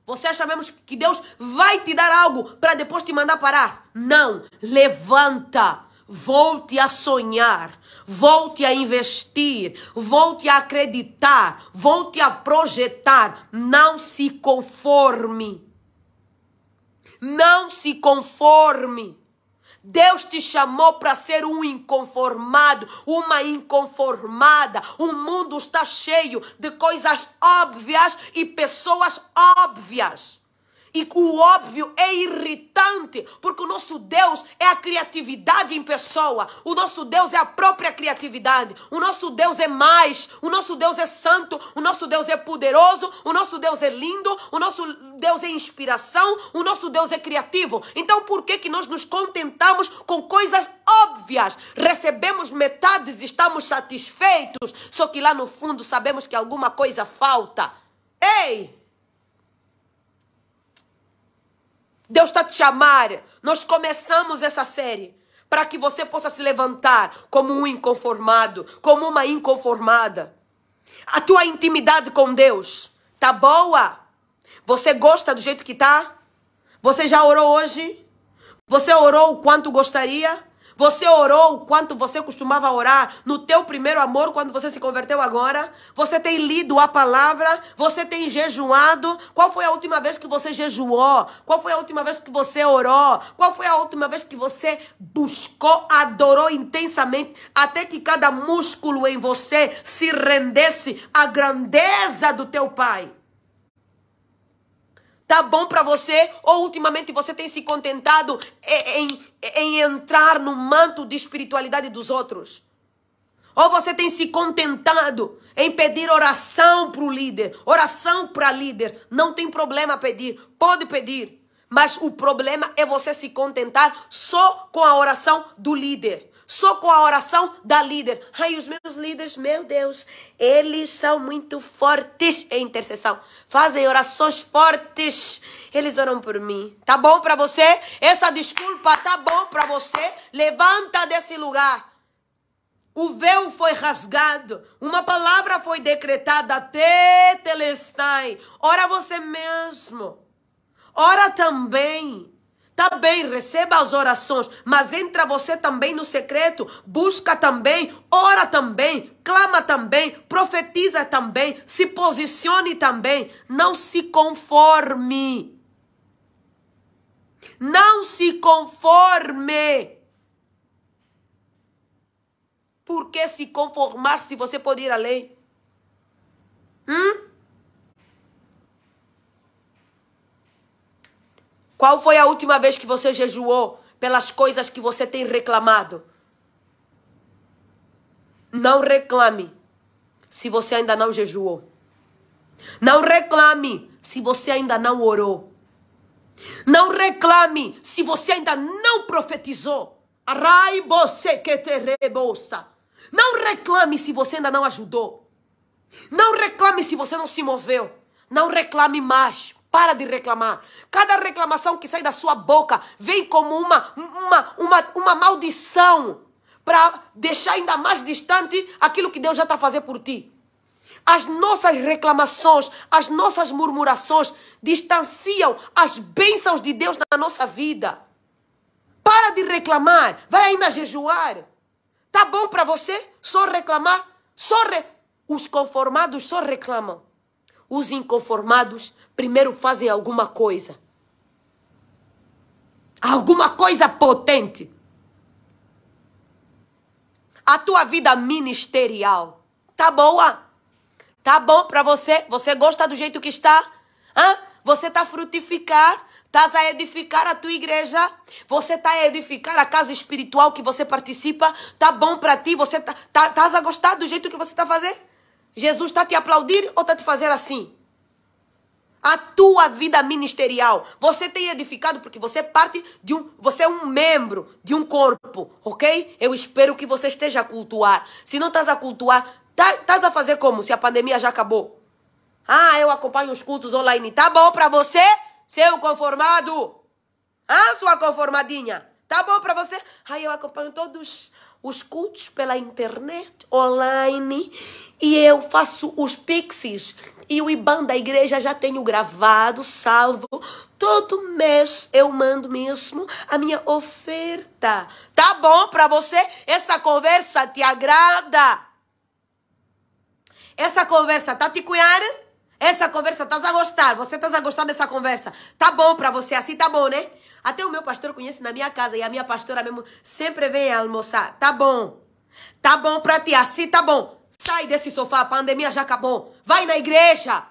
Você acha mesmo que Deus vai te dar algo para depois te mandar parar? Não. Levanta. Volte a sonhar. Volte a investir. Volte a acreditar. Volte a projetar. Não se conforme não se conforme. Deus te chamou para ser um inconformado, uma inconformada. O mundo está cheio de coisas óbvias e pessoas óbvias. E o óbvio é irritante, porque o nosso Deus é a criatividade em pessoa. O nosso Deus é a própria criatividade. O nosso Deus é mais. O nosso Deus é santo. O nosso Deus é poderoso. O nosso Deus é lindo. O nosso Deus é inspiração. O nosso Deus é criativo. Então, por que, que nós nos contentamos com coisas óbvias? Recebemos metades, estamos satisfeitos. Só que lá no fundo sabemos que alguma coisa falta. Ei! Deus está te chamando. Nós começamos essa série para que você possa se levantar como um inconformado, como uma inconformada. A tua intimidade com Deus tá boa? Você gosta do jeito que tá? Você já orou hoje? Você orou o quanto gostaria? Você orou o quanto você costumava orar no teu primeiro amor quando você se converteu agora? Você tem lido a palavra? Você tem jejuado? Qual foi a última vez que você jejuou? Qual foi a última vez que você orou? Qual foi a última vez que você buscou, adorou intensamente até que cada músculo em você se rendesse à grandeza do teu Pai? tá bom para você ou ultimamente você tem se contentado em, em, entrar no manto de espiritualidade dos outros? Ou você tem se contentado em pedir oração para o líder, oração para líder? Não tem problema pedir, pode pedir. Mas o problema é você se contentar só com a oração do líder só com a oração da líder. Ai, os meus líderes, meu Deus, eles são muito fortes em intercessão. Fazem orações fortes. Eles oram por mim. Tá bom para você? Essa desculpa tá bom para você? Levanta desse lugar. O véu foi rasgado, uma palavra foi decretada até Telestai. Ora você mesmo, ora também. Tá bem, receba as orações, mas entra você também no secreto, busca também, ora também, clama também, profetiza também, se posicione também. Não se conforme. Não se conforme. Por que se conformar se você pode ir além? Hum? Qual foi a última vez que você jejuou pelas coisas que você tem reclamado? Não reclame se você ainda não jejuou. Não reclame se você ainda não orou. Não reclame se você ainda não profetizou. Não reclame se você ainda não ajudou. Não reclame se você não se moveu. Não reclame mais. Para de reclamar. Cada reclamação que sai da sua boca vem como uma, uma, uma, uma maldição para deixar ainda mais distante aquilo que Deus já está fazendo por ti. As nossas reclamações, as nossas murmurações distanciam as bênçãos de Deus na nossa vida. Para de reclamar, vai ainda jejuar. Tá bom para você só reclamar? Só re... Os conformados só reclamam. Os inconformados primeiro fazem alguma coisa. Alguma coisa potente. A tua vida ministerial tá boa? Tá bom para você? Você gosta do jeito que está? Hã? Você tá a frutificar, estás a edificar a tua igreja, você tá a edificar a casa espiritual que você participa, tá bom para ti, você tá, tá, estás a gostar do jeito que você tá fazendo? Jesus está te aplaudir ou está te fazer assim? A tua vida ministerial, você tem edificado porque você é parte de um, você é um membro de um corpo, ok? Eu espero que você esteja a cultuar. Se não estás a cultuar, tá, estás a fazer como? Se a pandemia já acabou? Ah, eu acompanho os cultos online. Tá bom para você, seu conformado? Ah, sua conformadinha? Tá bom para você? Ah, eu acompanho todos os cultos pela internet, online. E eu faço os pixies e o IBAN da igreja já tenho gravado, salvo. Todo mês eu mando mesmo a minha oferta. Tá bom para você? Essa conversa te agrada? Essa conversa tá te cunhar? Essa conversa tá a gostar? Você tá a gostar dessa conversa? Tá bom para você assim, tá bom, né? Até o meu pastor conhece na minha casa e a minha pastora mesmo sempre vem almoçar. Tá bom. Tá bom para ti assim, tá bom. Sai desse sofá, a pandemia já acabou. Vai na igreja.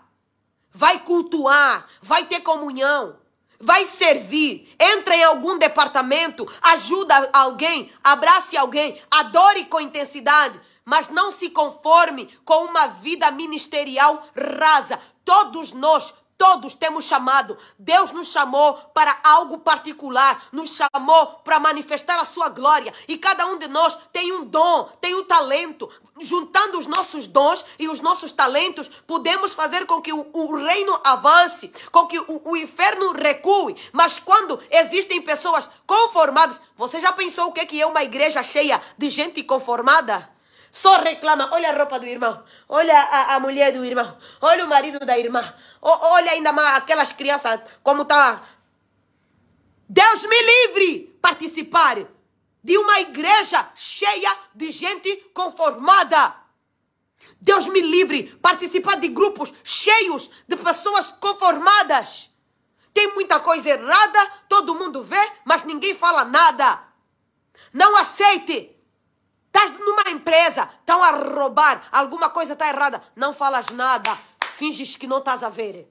Vai cultuar, vai ter comunhão, vai servir. Entra em algum departamento, ajuda alguém, abrace alguém, adore com intensidade, mas não se conforme com uma vida ministerial rasa. Todos nós Todos temos chamado. Deus nos chamou para algo particular, nos chamou para manifestar a sua glória. E cada um de nós tem um dom, tem um talento. Juntando os nossos dons e os nossos talentos, podemos fazer com que o, o reino avance, com que o, o, inferno recue. Mas quando existem pessoas conformadas, você já pensou o que é, é uma igreja cheia de gente conformada? Só reclama. Olha a roupa do irmão. Olha a, a mulher do irmão. Olha o marido da irmã. O, olha ainda mais aquelas crianças como tá. Deus me livre participar de uma igreja cheia de gente conformada. Deus me livre participar de grupos cheios de pessoas conformadas. Tem muita coisa errada, todo mundo vê, mas ninguém fala nada. Não aceite. Estás numa empresa, estão a roubar, alguma coisa está errada. Não falas nada, finges que não estás a ver.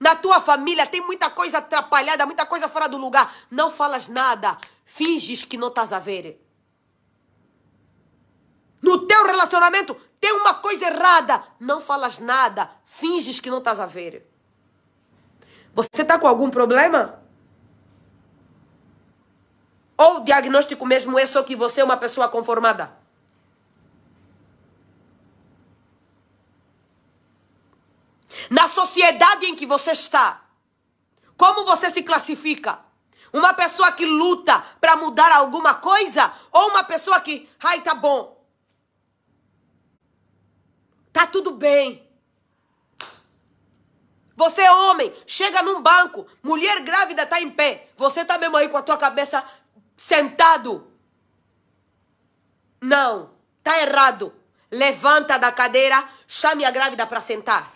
Na tua família tem muita coisa atrapalhada, muita coisa fora do lugar. Não falas nada, finges que não estás a ver. No teu relacionamento tem uma coisa errada. Não falas nada, finges que não estás a ver. Você está com algum problema? Ou o diagnóstico mesmo é só que você é uma pessoa conformada? Na sociedade em que você está, como você se classifica? Uma pessoa que luta para mudar alguma coisa ou uma pessoa que, ai, tá bom. Tá tudo bem. Você é homem, chega num banco, mulher grávida tá em pé. Você tá mesmo aí com a tua cabeça sentado. Não, tá errado. Levanta da cadeira, chame a grávida para sentar.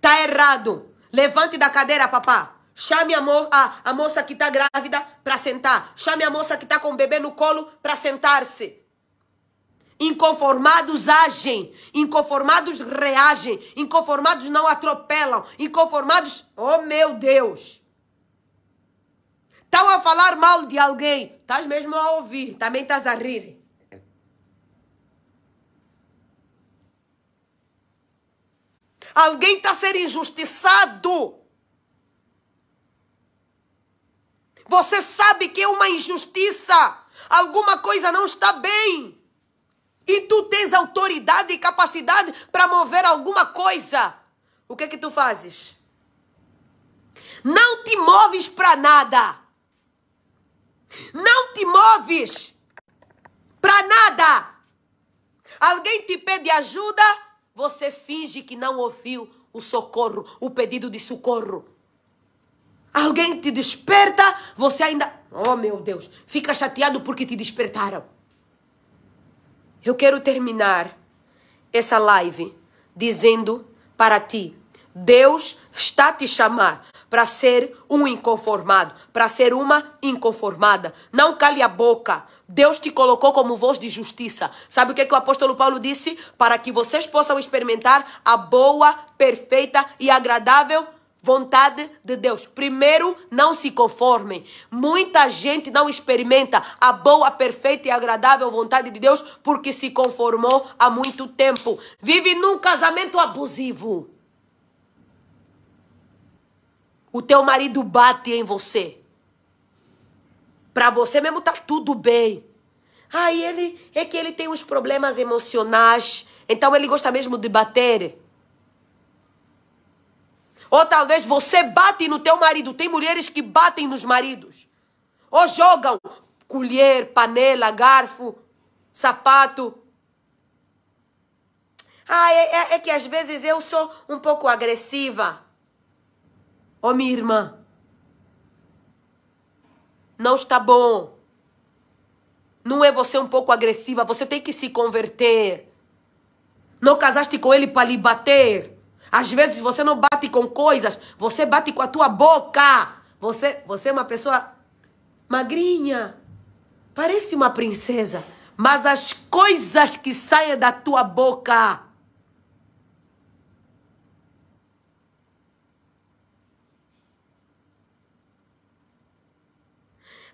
Tá errado. Levante da cadeira, papá. Chame a, mo a, a moça que tá grávida para sentar. Chame a moça que tá com o bebê no colo para sentar-se. Inconformados agem, inconformados reagem, inconformados não atropelam, inconformados, oh meu Deus! Estão a falar mal de alguém. Estás mesmo a ouvir. Também estás a rir. Alguém está a ser injustiçado. Você sabe que é uma injustiça. Alguma coisa não está bem. E tu tens autoridade e capacidade para mover alguma coisa. O que é que tu fazes? Não te moves para nada. Não te moves para nada. Alguém te pede ajuda, você finge que não ouviu o socorro, o pedido de socorro. Alguém te desperta, você ainda, oh meu Deus, fica chateado porque te despertaram. Eu quero terminar essa live dizendo para ti: Deus está te chamar para ser um inconformado, para ser uma inconformada. Não cale a boca. Deus te colocou como voz de justiça. Sabe o que, é que o apóstolo Paulo disse? Para que vocês possam experimentar a boa, perfeita e agradável vontade de Deus. Primeiro, não se conformem. Muita gente não experimenta a boa, perfeita e agradável vontade de Deus porque se conformou há muito tempo. Vive num casamento abusivo. O teu marido bate em você. Para você mesmo tá tudo bem. Aí ah, ele é que ele tem uns problemas emocionais, então ele gosta mesmo de bater. Ou talvez você bate no teu marido. Tem mulheres que batem nos maridos. Ou jogam colher, panela, garfo, sapato. Ah, é, é, é que às vezes eu sou um pouco agressiva. Ô oh, minha irmã, não está bom. Não é você um pouco agressiva, você tem que se converter. Não casaste com ele para lhe bater. Às vezes você não bate com coisas, você bate com a tua boca. Você, você é uma pessoa magrinha, parece uma princesa, mas as coisas que saem da tua boca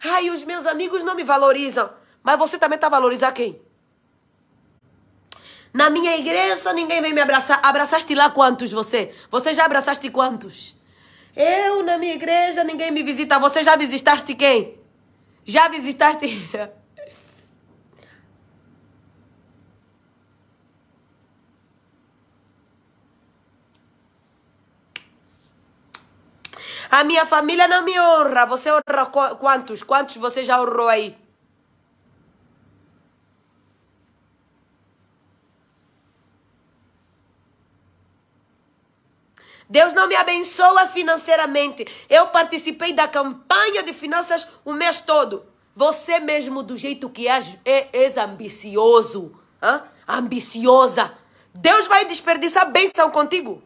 Ai, os meus amigos não me valorizam. Mas você também tá valorizando quem? Na minha igreja ninguém vem me abraçar. Abraçaste lá quantos você? Você já abraçaste quantos? Eu na minha igreja ninguém me visita. Você já visitaste quem? Já visitaste *laughs* A minha família não me honra. Você honra quantos? Quantos você já honrou aí? Deus não me abençoa financeiramente. Eu participei da campanha de finanças o mês todo. Você mesmo, do jeito que é, é, é ambicioso, ambiciosa, Deus vai desperdiçar bênção contigo.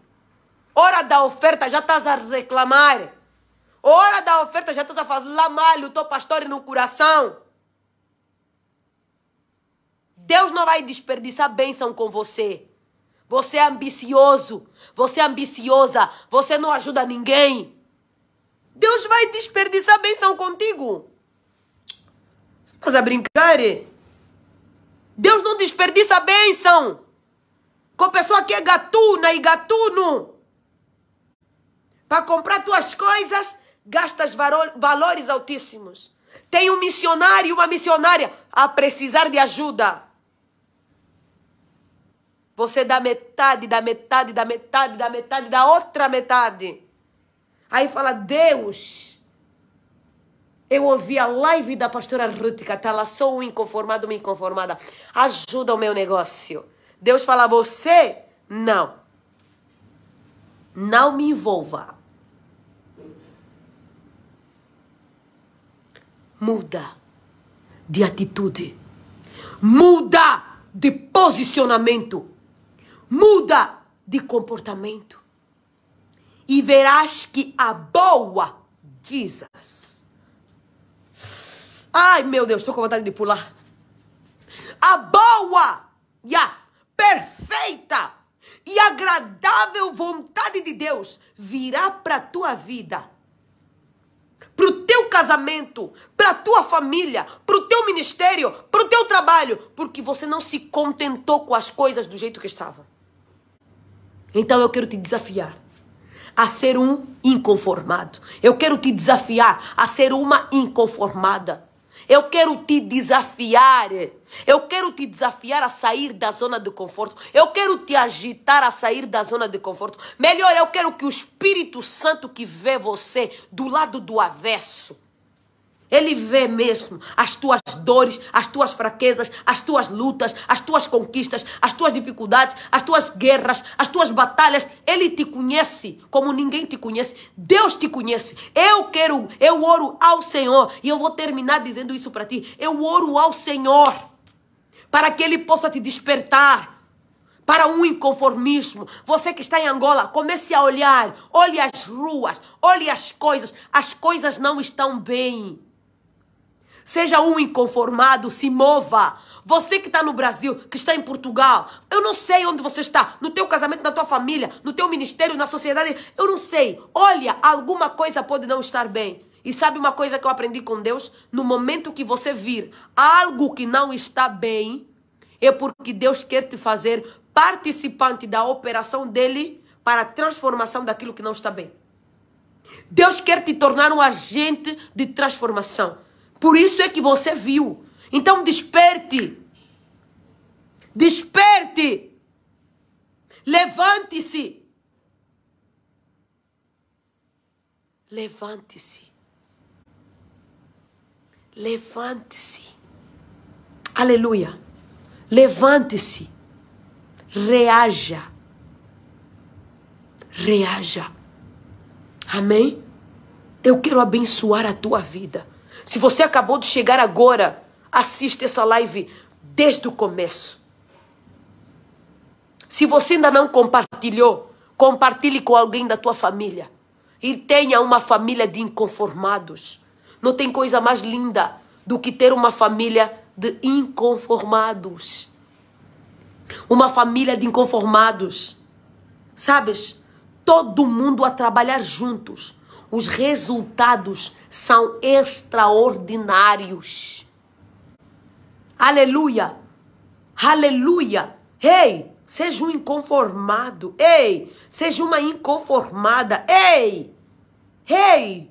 Hora da oferta, já estás a reclamar. Hora da oferta já estás a fazer lamalho, o teu pastor no coração. Deus não vai desperdiçar bênção com você. Você é ambicioso, você é ambiciosa, você não ajuda ninguém. Deus vai desperdiçar bênção contigo. Você estás a brincar? Deus não desperdiça bênção com a pessoa que é gatuna e gatuno para comprar tuas coisas gastas valores altíssimos. Tem um missionário e uma missionária a precisar de ajuda. Você dá metade, dá metade, dá metade, dá metade, da outra metade. Aí fala, Deus, eu ouvi a live da pastora Ruth Catala, sou um inconformado, uma inconformada. Ajuda o meu negócio. Deus fala, você, não. Não me envolva. Muda de atitude. Muda de posicionamento. Muda de comportamento. E verás que a boa, Jesus. Ai, meu Deus, estou com vontade de pular. A boa e a perfeita e agradável vontade de Deus virá para a tua vida para o teu casamento, para a tua família, para o teu ministério, para o teu trabalho, porque você não se contentou com as coisas do jeito que estava. Então eu quero te desafiar a ser um inconformado. Eu quero te desafiar a ser uma inconformada. Eu quero te desafiar. Eu quero te desafiar a sair da zona de conforto. Eu quero te agitar a sair da zona de conforto. Melhor, eu quero que o Espírito Santo que vê você do lado do avesso ele vê mesmo as tuas dores, as tuas fraquezas, as tuas lutas, as tuas conquistas, as tuas dificuldades, as tuas guerras, as tuas batalhas. Ele te conhece como ninguém te conhece. Deus te conhece. Eu quero, eu oro ao Senhor. E eu vou terminar dizendo isso para ti. Eu oro ao Senhor para que Ele possa te despertar para um inconformismo. Você que está em Angola, comece a olhar, olhe as ruas, olhe as coisas. As coisas não estão bem. Seja um inconformado, se mova. Você que está no Brasil, que está em Portugal, eu não sei onde você está, no teu casamento, na tua família, no teu ministério, na sociedade, eu não sei. Olha, alguma coisa pode não estar bem. E sabe uma coisa que eu aprendi com Deus? No momento que você vir algo que não está bem, é porque Deus quer te fazer participante da operação dele para a transformação daquilo que não está bem. Deus quer te tornar um agente de transformação. Por isso é que você viu. Então desperte. Desperte. Levante-se. Levante-se. Levante-se. Aleluia. Levante-se. Reaja. Reaja. Amém? Eu quero abençoar a tua vida. Se você acabou de chegar agora, assista essa live desde o começo. Se você ainda não compartilhou, compartilhe com alguém da tua família. E tenha uma família de inconformados. Não tem coisa mais linda do que ter uma família de inconformados. Uma família de inconformados. Sabes? Todo mundo a trabalhar juntos. Os resultados são extraordinários. Aleluia! Aleluia! Ei, seja um inconformado. Ei, seja uma inconformada. Ei, ei,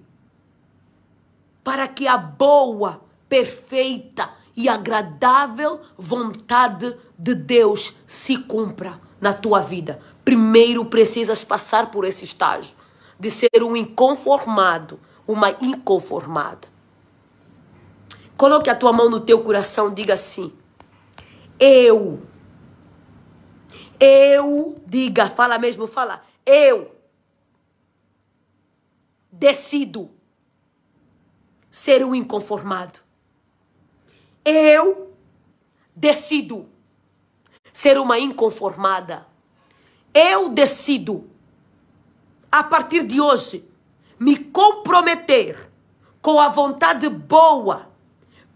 para que a boa, perfeita e agradável vontade de Deus se cumpra na tua vida. Primeiro precisas passar por esse estágio de ser um inconformado uma inconformada. Coloque a tua mão no teu coração, diga assim: Eu. Eu, diga, fala mesmo, fala. Eu decido ser um inconformado. Eu decido ser uma inconformada. Eu decido, a partir de hoje, me comprometer com a vontade boa,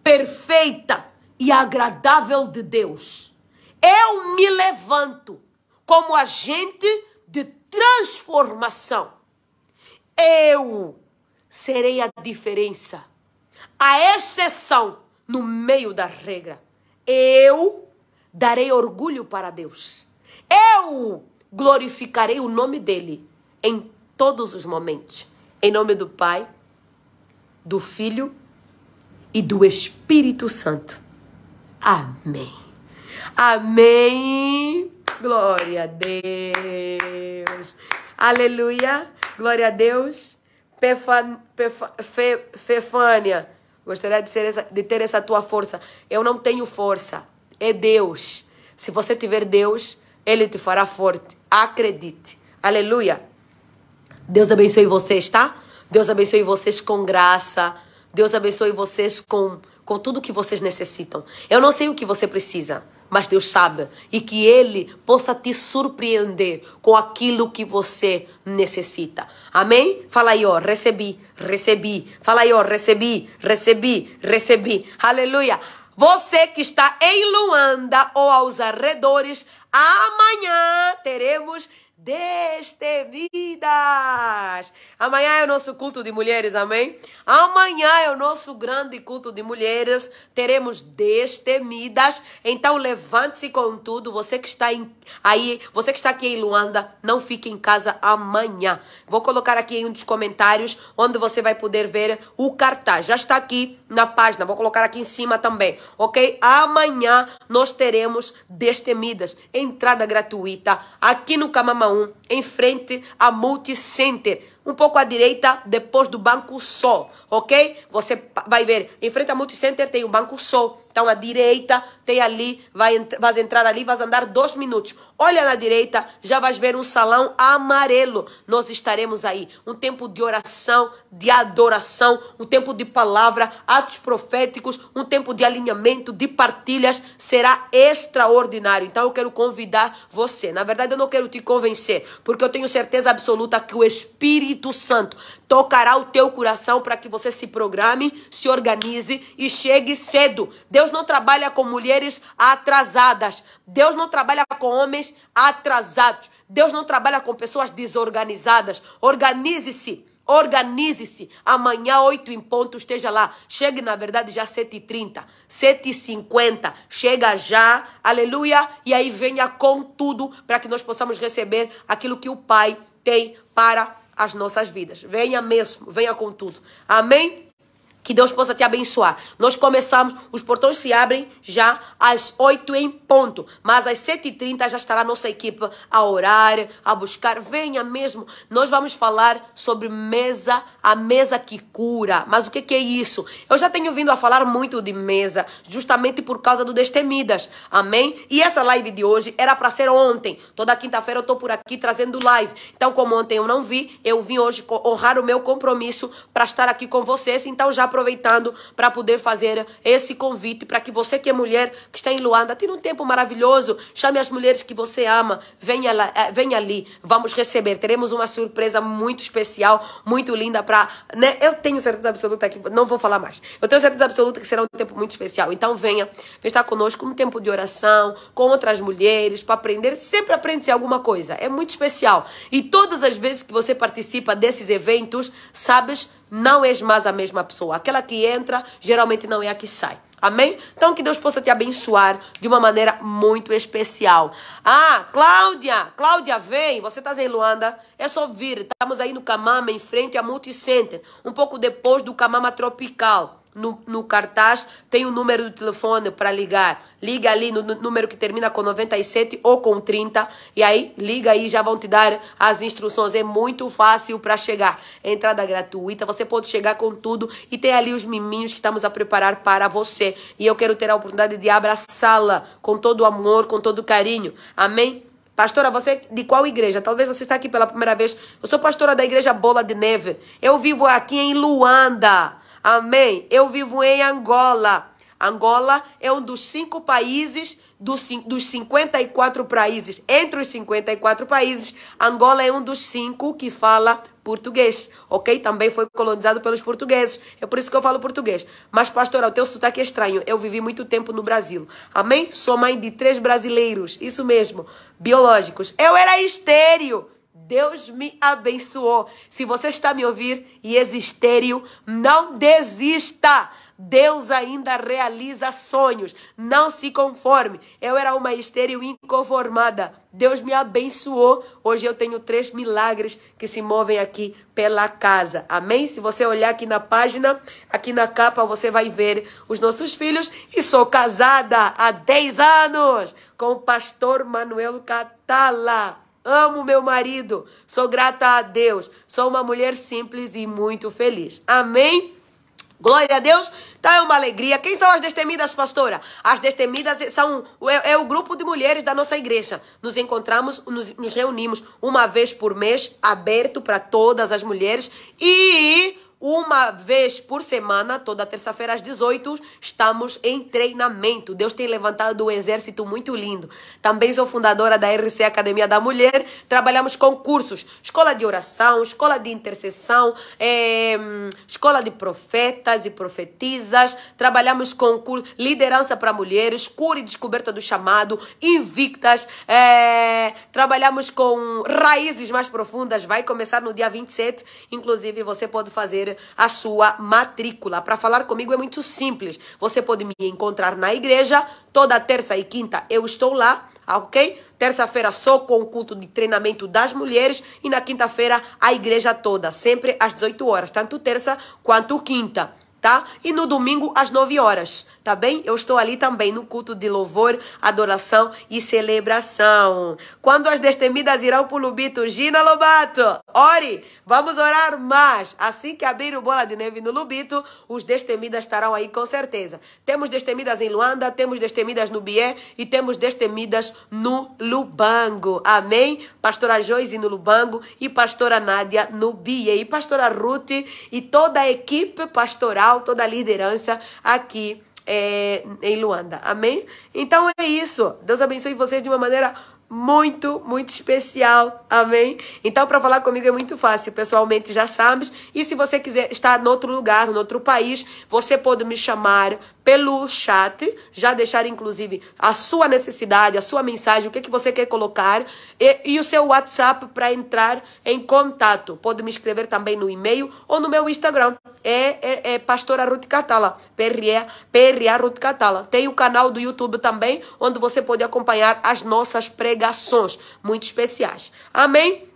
perfeita e agradável de Deus, eu me levanto como agente de transformação. Eu serei a diferença, a exceção no meio da regra. Eu darei orgulho para Deus. Eu glorificarei o nome dele em todos os momentos. Em nome do Pai, do Filho e do Espírito Santo. Amém. Amém. Glória a Deus. Aleluia. Glória a Deus. Pefa, pefa, fe, Fefânia, gostaria de, essa, de ter essa tua força. Eu não tenho força. É Deus. Se você tiver Deus, Ele te fará forte. Acredite. Aleluia. Deus abençoe vocês, tá? Deus abençoe vocês com graça. Deus abençoe vocês com, com tudo que vocês necessitam. Eu não sei o que você precisa, mas Deus sabe. E que Ele possa te surpreender com aquilo que você necessita. Amém? Fala aí, ó. Recebi, recebi. Fala aí, ó. Recebi, recebi, recebi. Aleluia. Você que está em Luanda ou aos arredores, amanhã teremos destemidas. Amanhã é o nosso culto de mulheres, amém? Amanhã é o nosso grande culto de mulheres. Teremos destemidas. Então levante-se com tudo. Você que está em, aí, você que está aqui em Luanda, não fique em casa amanhã. Vou colocar aqui em um dos comentários onde você vai poder ver o cartaz. Já está aqui na página. Vou colocar aqui em cima também, ok? Amanhã nós teremos destemidas, entrada gratuita aqui no Camamão em frente à Multicenter um pouco à direita, depois do Banco Sol, ok? Você vai ver, em frente ao Multicenter tem o Banco Sol, então à direita tem ali, vai, vas entrar ali, vas andar dois minutos. Olha na direita, já vais ver um salão amarelo. Nós estaremos aí, um tempo de oração, de adoração, um tempo de palavra, atos proféticos, um tempo de alinhamento, de partilhas, será extraordinário. Então eu quero convidar você. Na verdade eu não quero te convencer, porque eu tenho certeza absoluta que o Espírito Espírito Santo tocará o teu coração para que você se programe, se organize e chegue cedo. Deus não trabalha com mulheres atrasadas. Deus não trabalha com homens atrasados. Deus não trabalha com pessoas desorganizadas. Organize-se. Organize-se. Amanhã, 8 em ponto, esteja lá. Chegue, na verdade, já 7h30, 7h50. Chega já, aleluia. E aí venha com tudo para que nós possamos receber aquilo que o Pai tem para as nossas vidas. Venha mesmo, venha com tudo. Amém? Que Deus possa te abençoar. Nós começamos, os portões se abrem já às 8 em ponto. Mas às 7h30 já estará a nossa equipe a orar, a buscar. Venha mesmo. Nós vamos falar sobre mesa, a mesa que cura. Mas o que, que é isso? Eu já tenho vindo a falar muito de mesa, justamente por causa do Destemidas. Amém? E essa live de hoje era para ser ontem. Toda quinta-feira eu tô por aqui trazendo live. Então, como ontem eu não vi, eu vim hoje honrar o meu compromisso para estar aqui com vocês. Então, já aproveitei aproveitando para poder fazer esse convite para que você que é mulher, que está em Luanda, tenha um tempo maravilhoso, chame as mulheres que você ama, venha, lá, eh, venha ali, vamos receber. Teremos uma surpresa muito especial, muito linda para... Né? Eu tenho certeza absoluta que... Não vou falar mais. Eu tenho certeza absoluta que será um tempo muito especial. Então venha, venha estar conosco um tempo de oração, com outras mulheres, para aprender. Sempre aprende-se alguma coisa. É muito especial. E todas as vezes que você participa desses eventos, sabes não és mais a mesma pessoa. Aquela que entra geralmente não é a que sai. Amém? Então que Deus possa te abençoar de uma maneira muito especial. Ah, Cláudia, Cláudia, vem. Você está em Luanda? É só vir. Estamos aí no Camama, em frente a Multicenter, um pouco depois do Camama Tropical no, no cartaz tem o número do telefone para ligar. Liga ali no, no número que termina com 97 ou com 30 e aí liga aí já vão te dar as instruções. É muito fácil para chegar. É entrada gratuita, você pode chegar com tudo e tem ali os miminhos que estamos a preparar para você. E eu quero ter a oportunidade de abraçá-la com todo amor, com todo carinho. Amém? Pastora, você de qual igreja? Talvez você está aqui pela primeira vez. Eu sou pastora da igreja Bola de Neve. Eu vivo aqui em Luanda. Amém. Eu vivo em Angola. Angola é um dos cinco países, dos 54 países, entre os 54 países, Angola é um dos cinco que fala português, ok? Também foi colonizado pelos portugueses, é por isso que eu falo português. Mas, pastor, o teu sotaque é estranho, eu vivi muito tempo no Brasil, amém? Sou mãe de três brasileiros, isso mesmo, biológicos. Eu era estéreo, Deus me abençoou. Se você está me ouvir e existério, não desista. Deus ainda realiza sonhos. Não se conforme. Eu era uma estéreo inconformada. Deus me abençoou. Hoje eu tenho três milagres que se movem aqui pela casa. Amém? Se você olhar aqui na página, aqui na capa, você vai ver os nossos filhos. E sou casada há 10 anos com o pastor Manuel Catala. Amo meu marido, sou grata a Deus, sou uma mulher simples e muito feliz. Amém? Glória a Deus, tá é uma alegria. Quem são as destemidas, pastora? As destemidas são é, é o grupo de mulheres da nossa igreja. Nos encontramos, nos, nos reunimos uma vez por mês, aberto para todas as mulheres e uma vez por semana, toda terça-feira às 18, estamos em treinamento. Deus tem levantado um exército muito lindo. Também sou fundadora da RC Academia da Mulher. Trabalhamos com cursos, escola de oração, escola de intercessão, é, escola de profetas e profetisas. Trabalhamos com liderança para mulheres, cura e descoberta do chamado, invictas. É, trabalhamos com raízes mais profundas. Vai começar no dia 27. Inclusive, você pode fazer a sua matrícula. Para falar comigo é muito simples. Você pode me encontrar na igreja toda terça e quinta. Eu estou lá ok? Terça-feira só com o culto de treinamento das mulheres e na quinta-feira a igreja toda, sempre às 18 horas, tanto terça quanto quinta tá? E no domingo às 9 horas, tá bem? Eu estou ali também no culto de louvor, adoração e celebração. Quando as destemidas irão para o Lubito, Gina Lobato, ore! Vamos orar mais! Assim que abrir o Bola de Neve no Lubito, os destemidas estarão aí com certeza. Temos destemidas em Luanda, temos destemidas no Bié e temos destemidas no Lubango. Amém? Pastora Joyce no Lubango e pastora Nádia no Bié e pastora Ruth e toda a equipe pastoral geral, toda a liderança aqui é, em Luanda. Amém? Então é isso. Deus abençoe vocês de uma maneira muito, muito especial. Amém? Então, para falar comigo é muito fácil, pessoalmente já sabes. E se você quiser estar em outro lugar, em outro país, você pode me chamar pelo chat, já deixar inclusive a sua necessidade, a sua mensagem, o que, é que você quer colocar e, e o seu WhatsApp para entrar em contato. Pode me escrever também no e-mail ou no meu Instagram é, é, é pastora Ruth Catala, PRA, PRA Ruth Catala. Tem o canal do YouTube também, onde você pode acompanhar as nossas pregações muito especiais. Amém?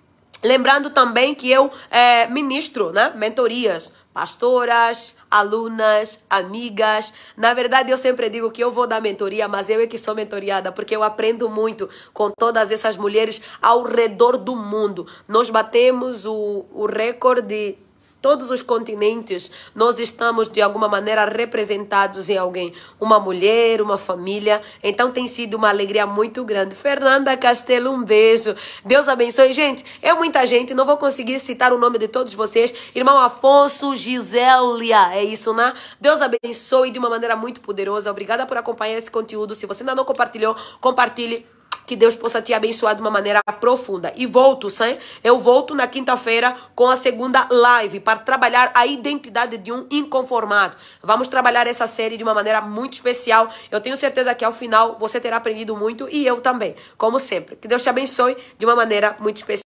Lembrando também que eu é, ministro, né? Mentorias, pastoras, alunas, amigas. Na verdade, eu sempre digo que eu vou dar mentoria, mas eu é que sou mentoriada, porque eu aprendo muito com todas essas mulheres ao redor do mundo. Nós batemos o, o recorde todos os continentes, nós estamos de alguma maneira representados em alguém, uma mulher, uma família. Então tem sido uma alegria muito grande. Fernanda Castelo, um beijo. Deus abençoe. Gente, é muita gente, não vou conseguir citar o nome de todos vocês. Irmão Afonso Gisélia, é isso, né? Deus abençoe de uma maneira muito poderosa. Obrigada por acompanhar esse conteúdo. Se você ainda não compartilhou, compartilhe que Deus possa te abençoar de uma maneira profunda. E volto, sim, eu volto na quinta-feira com a segunda live para trabalhar a identidade de um inconformado. Vamos trabalhar essa série de uma maneira muito especial. Eu tenho certeza que ao final você terá aprendido muito e eu também, como sempre. Que Deus te abençoe de uma maneira muito especial.